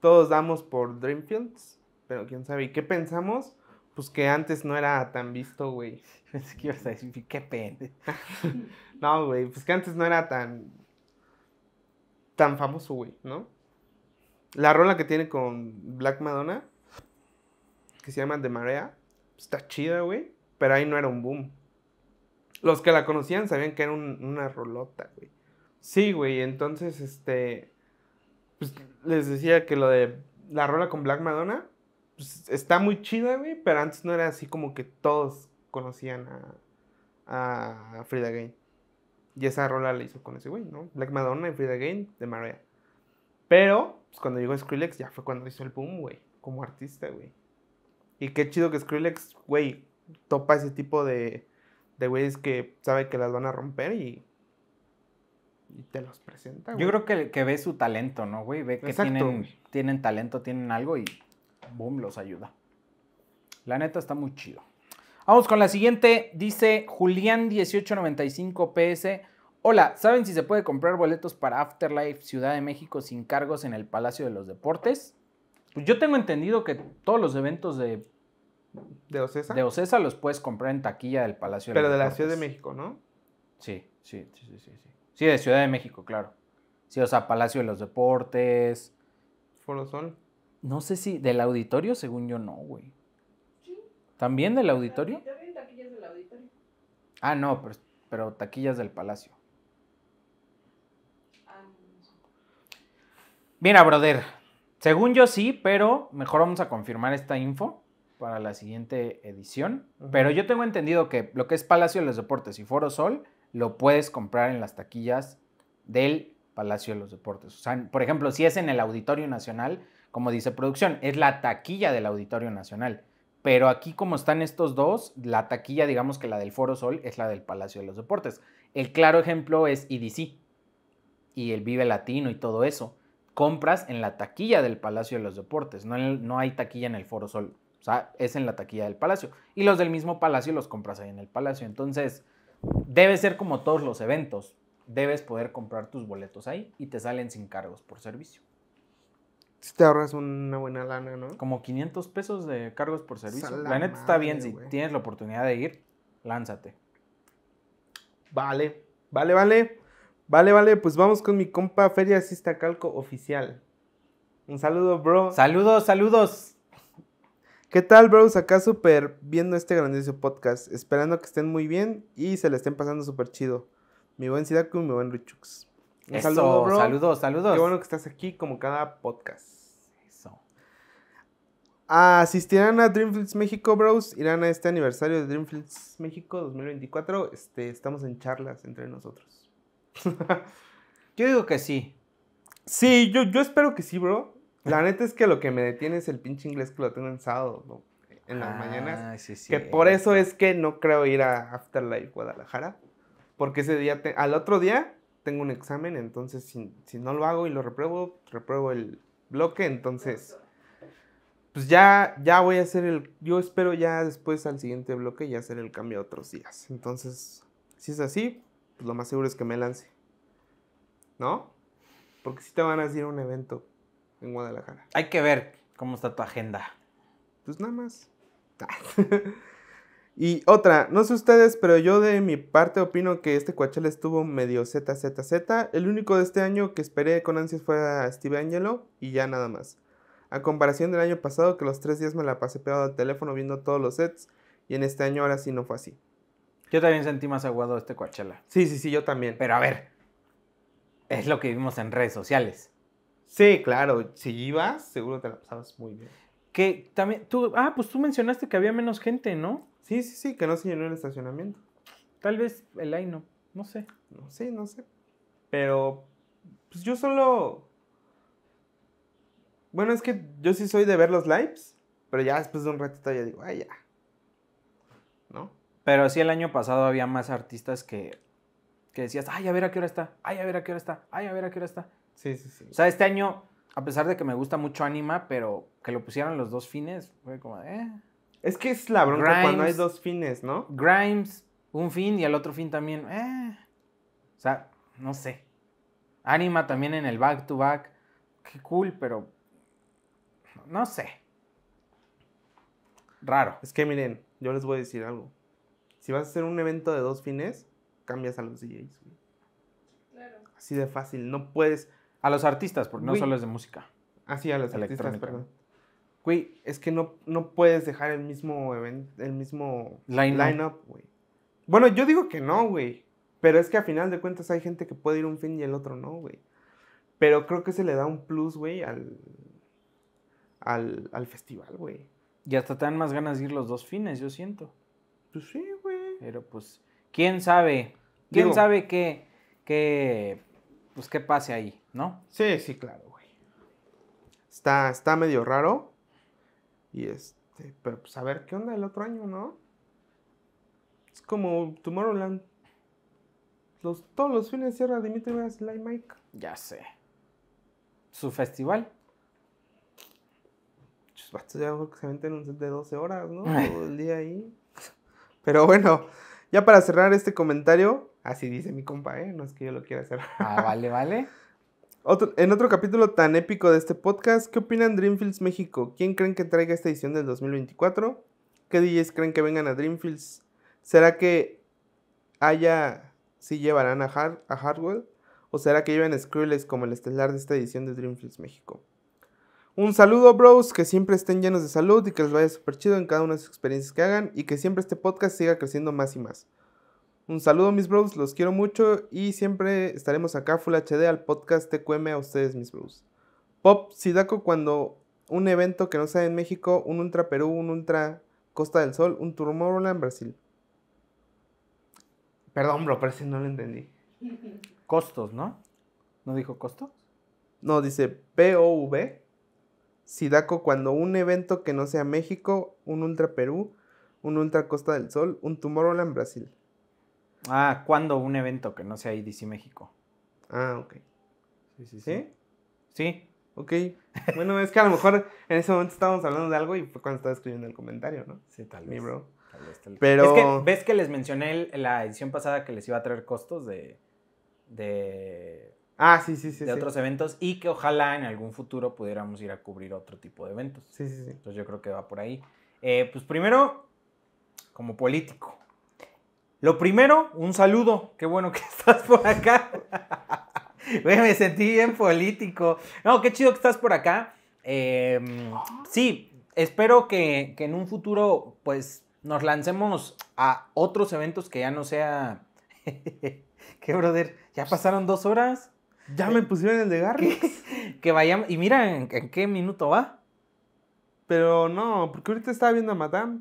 Todos damos por Dreamfields, pero quién sabe. ¿Y qué pensamos? Pues que antes no era tan visto, güey. Pensé que ibas a decir, qué pende. no, güey, pues que antes no era tan. tan famoso, güey, ¿no? La rola que tiene con Black Madonna, que se llama De Marea, pues está chida, güey, pero ahí no era un boom los que la conocían sabían que era una rolota, güey. Sí, güey, entonces, este, pues les decía que lo de la rola con Black Madonna, pues, está muy chida, güey, pero antes no era así como que todos conocían a, a Frida Gain. Y esa rola la hizo con ese güey, ¿no? Black Madonna y Frida Gain de Marea. Pero, pues cuando llegó Skrillex ya fue cuando hizo el boom, güey, como artista, güey. Y qué chido que Skrillex, güey, topa ese tipo de, de güeyes que sabe que las van a romper y, te los presenta, güey. Yo creo que, que ve su talento, ¿no, güey? Ve que tienen, tienen talento, tienen algo y boom, los ayuda. La neta está muy chido. Vamos con la siguiente. Dice Julián1895PS. Hola, ¿saben si se puede comprar boletos para Afterlife Ciudad de México sin cargos en el Palacio de los Deportes? Pues yo tengo entendido que todos los eventos de ¿De Ocesa? De Ocesa los puedes comprar en taquilla del Palacio Pero de, la Ciudad de México, ¿no? Sí, sí, sí, sí, sí. Sí, de Ciudad de México, claro. Sí, o sea, Palacio de los Deportes. Foro Sol. No sé si del auditorio, según yo, no, güey. ¿También del auditorio? Ah, no, pero, pero taquillas del Palacio. Mira, brother. Según yo sí, pero mejor vamos a confirmar esta info para la siguiente edición. Pero yo tengo entendido que lo que es Palacio de los Deportes y Foro Sol lo puedes comprar en las taquillas del Palacio de los Deportes. O sea, por ejemplo, si es en el Auditorio Nacional, como dice producción, es la taquilla del Auditorio Nacional. Pero aquí como están estos dos, la taquilla, digamos que la del Foro Sol, es la del Palacio de los Deportes. El claro ejemplo es IDC e y el Vive Latino y todo eso. Compras en la taquilla del Palacio de los Deportes, no, no hay taquilla en el Foro Sol. O sea, es en la taquilla del Palacio. Y los del mismo Palacio los compras ahí en el Palacio. Entonces, debe ser como todos los eventos. Debes poder comprar tus boletos ahí y te salen sin cargos por servicio. Si te ahorras una buena lana, ¿no? Como 500 pesos de cargos por servicio. la neta está bien, si tienes la oportunidad de ir, lánzate. Vale, vale, vale. Vale, vale, pues vamos con mi compa Feria Calco oficial. Un saludo, bro. Saludos, saludos. ¿Qué tal, bros? Acá súper viendo este grandioso podcast. Esperando que estén muy bien y se le estén pasando súper chido. Mi buen Sidaku y mi buen Richux. Eso, Saludos, saludos. Qué bueno que estás aquí como cada podcast. Eso. Asistirán a Dreamfields México, bros. Irán a este aniversario de Dreamfields México 2024. Este, estamos en charlas entre nosotros. yo digo que sí. Sí, yo, yo espero que sí, bro. La neta es que lo que me detiene es el pinche inglés que lo tengo en sábado, en las ah, mañanas. Sí, sí, que por eso es que no creo ir a Afterlife Guadalajara. Porque ese día, al otro día, tengo un examen, entonces si, no lo hago y lo repruebo, repruebo el bloque, entonces pues ya, ya voy a hacer el, yo espero ya después al siguiente bloque ya hacer el cambio otros días. Entonces, si es así, pues lo más seguro es que me lance, ¿no? Porque si te van a decir un evento en Guadalajara. Hay que ver cómo está tu agenda. Pues nada más. y otra, no sé ustedes, pero yo de mi parte opino que este Coachella estuvo medio ZZZ. El único de este año que esperé con ansias fue a Steve Angelo y ya nada más. A comparación del año pasado que los tres días me la pasé pegado al teléfono viendo todos los sets y en este año ahora sí no fue así. Yo también sentí más aguado este Coachella. Sí, sí, sí, yo también. Pero a ver, es lo que vimos en redes sociales. Sí, claro, si ibas, seguro te la pasabas muy bien. Que también, tú, ah, pues tú mencionaste que había menos gente, ¿no? Sí, sí, sí, que no se llenó el estacionamiento. Tal vez el AINO, no sé. No sé, no sé. Pero, pues yo solo... Bueno, es que yo sí soy de ver los lives, pero ya después de un ratito ya digo, ay, ya. ¿No? Pero sí el año pasado había más artistas que, que decías, ay, a ver a qué hora está, ay, a ver a qué hora está, ay, a ver a qué hora está. Sí, sí, sí. O sea, este año, a pesar de que me gusta mucho Anima, pero que lo pusieran los dos fines, fue como Eh. Es que es la bronca cuando hay dos fines, ¿no? Grimes, un fin y al otro fin también. Eh. O sea, no sé. Anima también en el back to back. Qué cool, pero. No sé. Raro. Es que miren, yo les voy a decir algo. Si vas a hacer un evento de dos fines, cambias a los DJs. Claro. Así de fácil. No puedes. A los artistas, porque no solo es de música. Ah, sí, a los artistas, perdón. Güey, es que no, no puedes dejar el mismo evento, el mismo Line-up. güey. Bueno, yo digo que no, güey. Pero es que a final de cuentas hay gente que puede ir un fin y el otro no, güey. Pero creo que se le da un plus, güey, al, al, al festival, güey. Y hasta te dan más ganas de ir los dos fines, yo siento. Pues sí, güey. Pero pues, quién sabe. ¿Quién sabe qué, qué, pues, qué pase ahí? ¿no? Sí, sí, claro, güey. Está, está medio raro. Y este, pero pues a ver qué onda el otro año, ¿no? Es como Tomorrowland. Los, todos los fines cierra Dimitri Vegas Live Mike. Ya sé. Su festival. Ya que se meten un set de 12 horas, ¿no? Todo el día ahí. Pero bueno, ya para cerrar este comentario, así dice mi compa, ¿eh? No es que yo lo quiera hacer. Ah, vale, vale en otro capítulo tan épico de este podcast, ¿qué opinan Dreamfields México? ¿Quién creen que traiga esta edición del 2024? ¿Qué DJs creen que vengan a Dreamfields? ¿Será que haya, si llevarán a, Hard, a Hardwell? ¿O será que lleven Skrillex como el estelar de esta edición de Dreamfields México? Un saludo, bros, que siempre estén llenos de salud y que les vaya súper chido en cada una de sus experiencias que hagan y que siempre este podcast siga creciendo más y más. Un saludo mis bros, los quiero mucho y siempre estaremos acá Full HD al podcast TQM a ustedes mis bros. Pop Sidaco cuando un evento que no sea en México, un Ultra Perú, un Ultra Costa del Sol, un Tomorrowland Brasil. Perdón bro, parece que no lo entendí. Costos, ¿no? ¿No dijo costos? No, dice POV Sidaco cuando un evento que no sea México, un Ultra Perú, un Ultra Costa del Sol, un Tomorrowland Brasil. Ah, ¿cuándo un evento que no sea IDC México? Ah, ok. Sí, sí, sí. ¿Sí? Sí. Ok. Bueno, es que a lo mejor en ese momento estábamos hablando de algo y fue cuando estaba escribiendo el comentario, ¿no? Sí, tal vez. Mi bro. Tal vez, tal vez. Pero... Es que, ¿ves que les mencioné la edición pasada que les iba a traer costos de... de... Ah, sí, sí, sí. De otros eventos y que ojalá en algún futuro pudiéramos ir a cubrir otro tipo de eventos. Sí, sí, sí. Entonces yo creo que va por ahí. Eh, pues primero, como político. Lo primero, un saludo. Qué bueno que estás por acá. me sentí bien político. No, qué chido que estás por acá. Em, sí, espero que, en un futuro, pues, nos lancemos a otros eventos que ya no sea. ¿Qué, brother? ¿Ya pasaron dos horas? Ya me pusieron el de Garrix. Que, Y mira en, qué minuto va. Pero no, porque ahorita estaba viendo a Madame.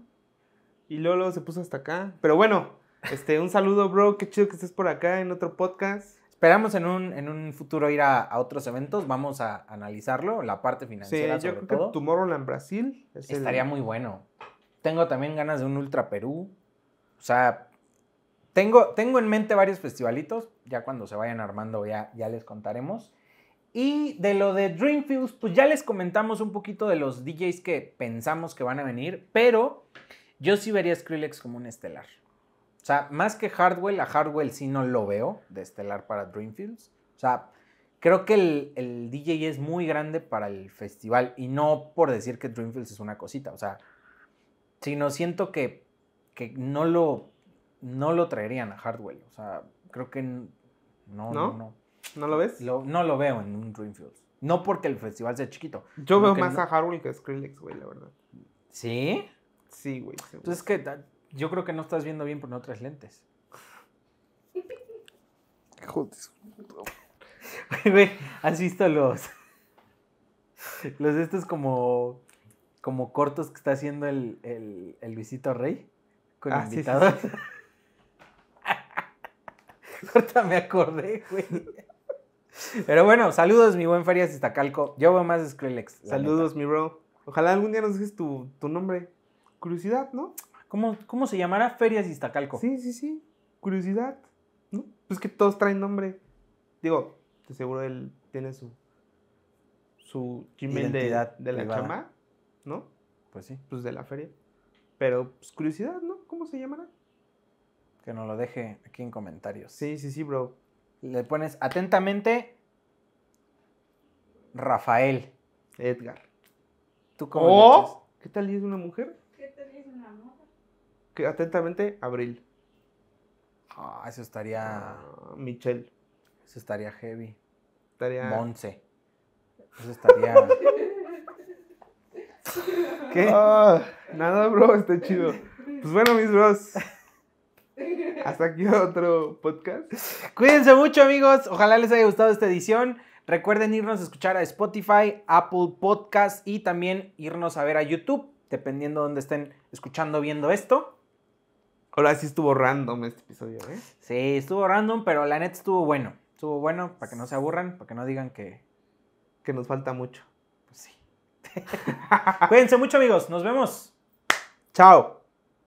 Y Lolo se puso hasta acá. Pero bueno, este, un saludo, bro. Qué chido que estés por acá en otro podcast. Esperamos en un, futuro ir a, otros eventos. Vamos a analizarlo, la parte financiera. Sí, yo creo que Tomorrowland Brasil estaría muy bueno. Tengo también ganas de un Ultra Perú. O sea, tengo, tengo en mente varios festivalitos. Ya cuando se vayan armando, ya, ya les contaremos. Y de lo de Dreamfields, pues ya les comentamos un poquito de los DJs que pensamos que van a venir, pero yo sí vería Skrillex como un estelar. O sea, más que Hardwell, a Hardwell sí no lo veo de estelar para Dreamfields. O sea, creo que el, DJ es muy grande para el festival y no por decir que Dreamfields es una cosita, o sea, sino siento que, no, lo, no lo traerían a Hardwell, o sea, creo que no. ¿No? ¿No, no. no no lo ves? no lo veo en un Dreamfields. No porque el festival sea chiquito. Yo veo más a Hardwell que a Skrillex, güey, la verdad. ¿Sí? Sí, güey. Entonces pues es que yo creo que no estás viendo bien por otras lentes. Joder. Güey, ¿has visto los. Los estos como. Como cortos que está haciendo el, el, el Luisito Rey? Con el ah, invitados. Ahorita me acordé, güey. Pero bueno, saludos, mi buen Ferias Iztacalco. Yo voy más Skrillex. Saludos, mi bro. Ojalá algún día nos dejes tu, tu nombre. Curiosidad, ¿no? ¿Cómo, se llamará Ferias Iztacalco? Sí, sí, sí. Curiosidad. ¿no? Pues que todos traen nombre. Digo, seguro él tiene su, su Identidad de, la chama, ¿no? Pues sí. Pues de la feria. Pero, pues curiosidad, ¿no? ¿Cómo se llamará? Que nos lo deje aquí en comentarios. Sí, sí, sí, bro. Le pones atentamente Rafael. Edgar. ¿Tú cómo ¿Oh? ¿Qué tal es una mujer? atentamente, Abril. Ah, eso estaría. Ah, Michelle. Eso estaría heavy. Estaría. Monse. Eso estaría. ¿Qué? Ah, nada, bro, está chido. Pues bueno, mis bros. Hasta aquí otro podcast. Cuídense mucho, amigos. Ojalá les haya gustado esta edición. Recuerden irnos a escuchar a Spotify, Apple Podcast y también irnos a ver a YouTube, dependiendo de dónde estén escuchando, viendo esto. Ahora sí estuvo random este episodio, ¿eh? Sí, estuvo random, pero la neta estuvo bueno. Estuvo bueno para que no se aburran, para que no digan que. Que nos falta mucho. Pues sí. Cuídense mucho, amigos. Nos vemos. Chao.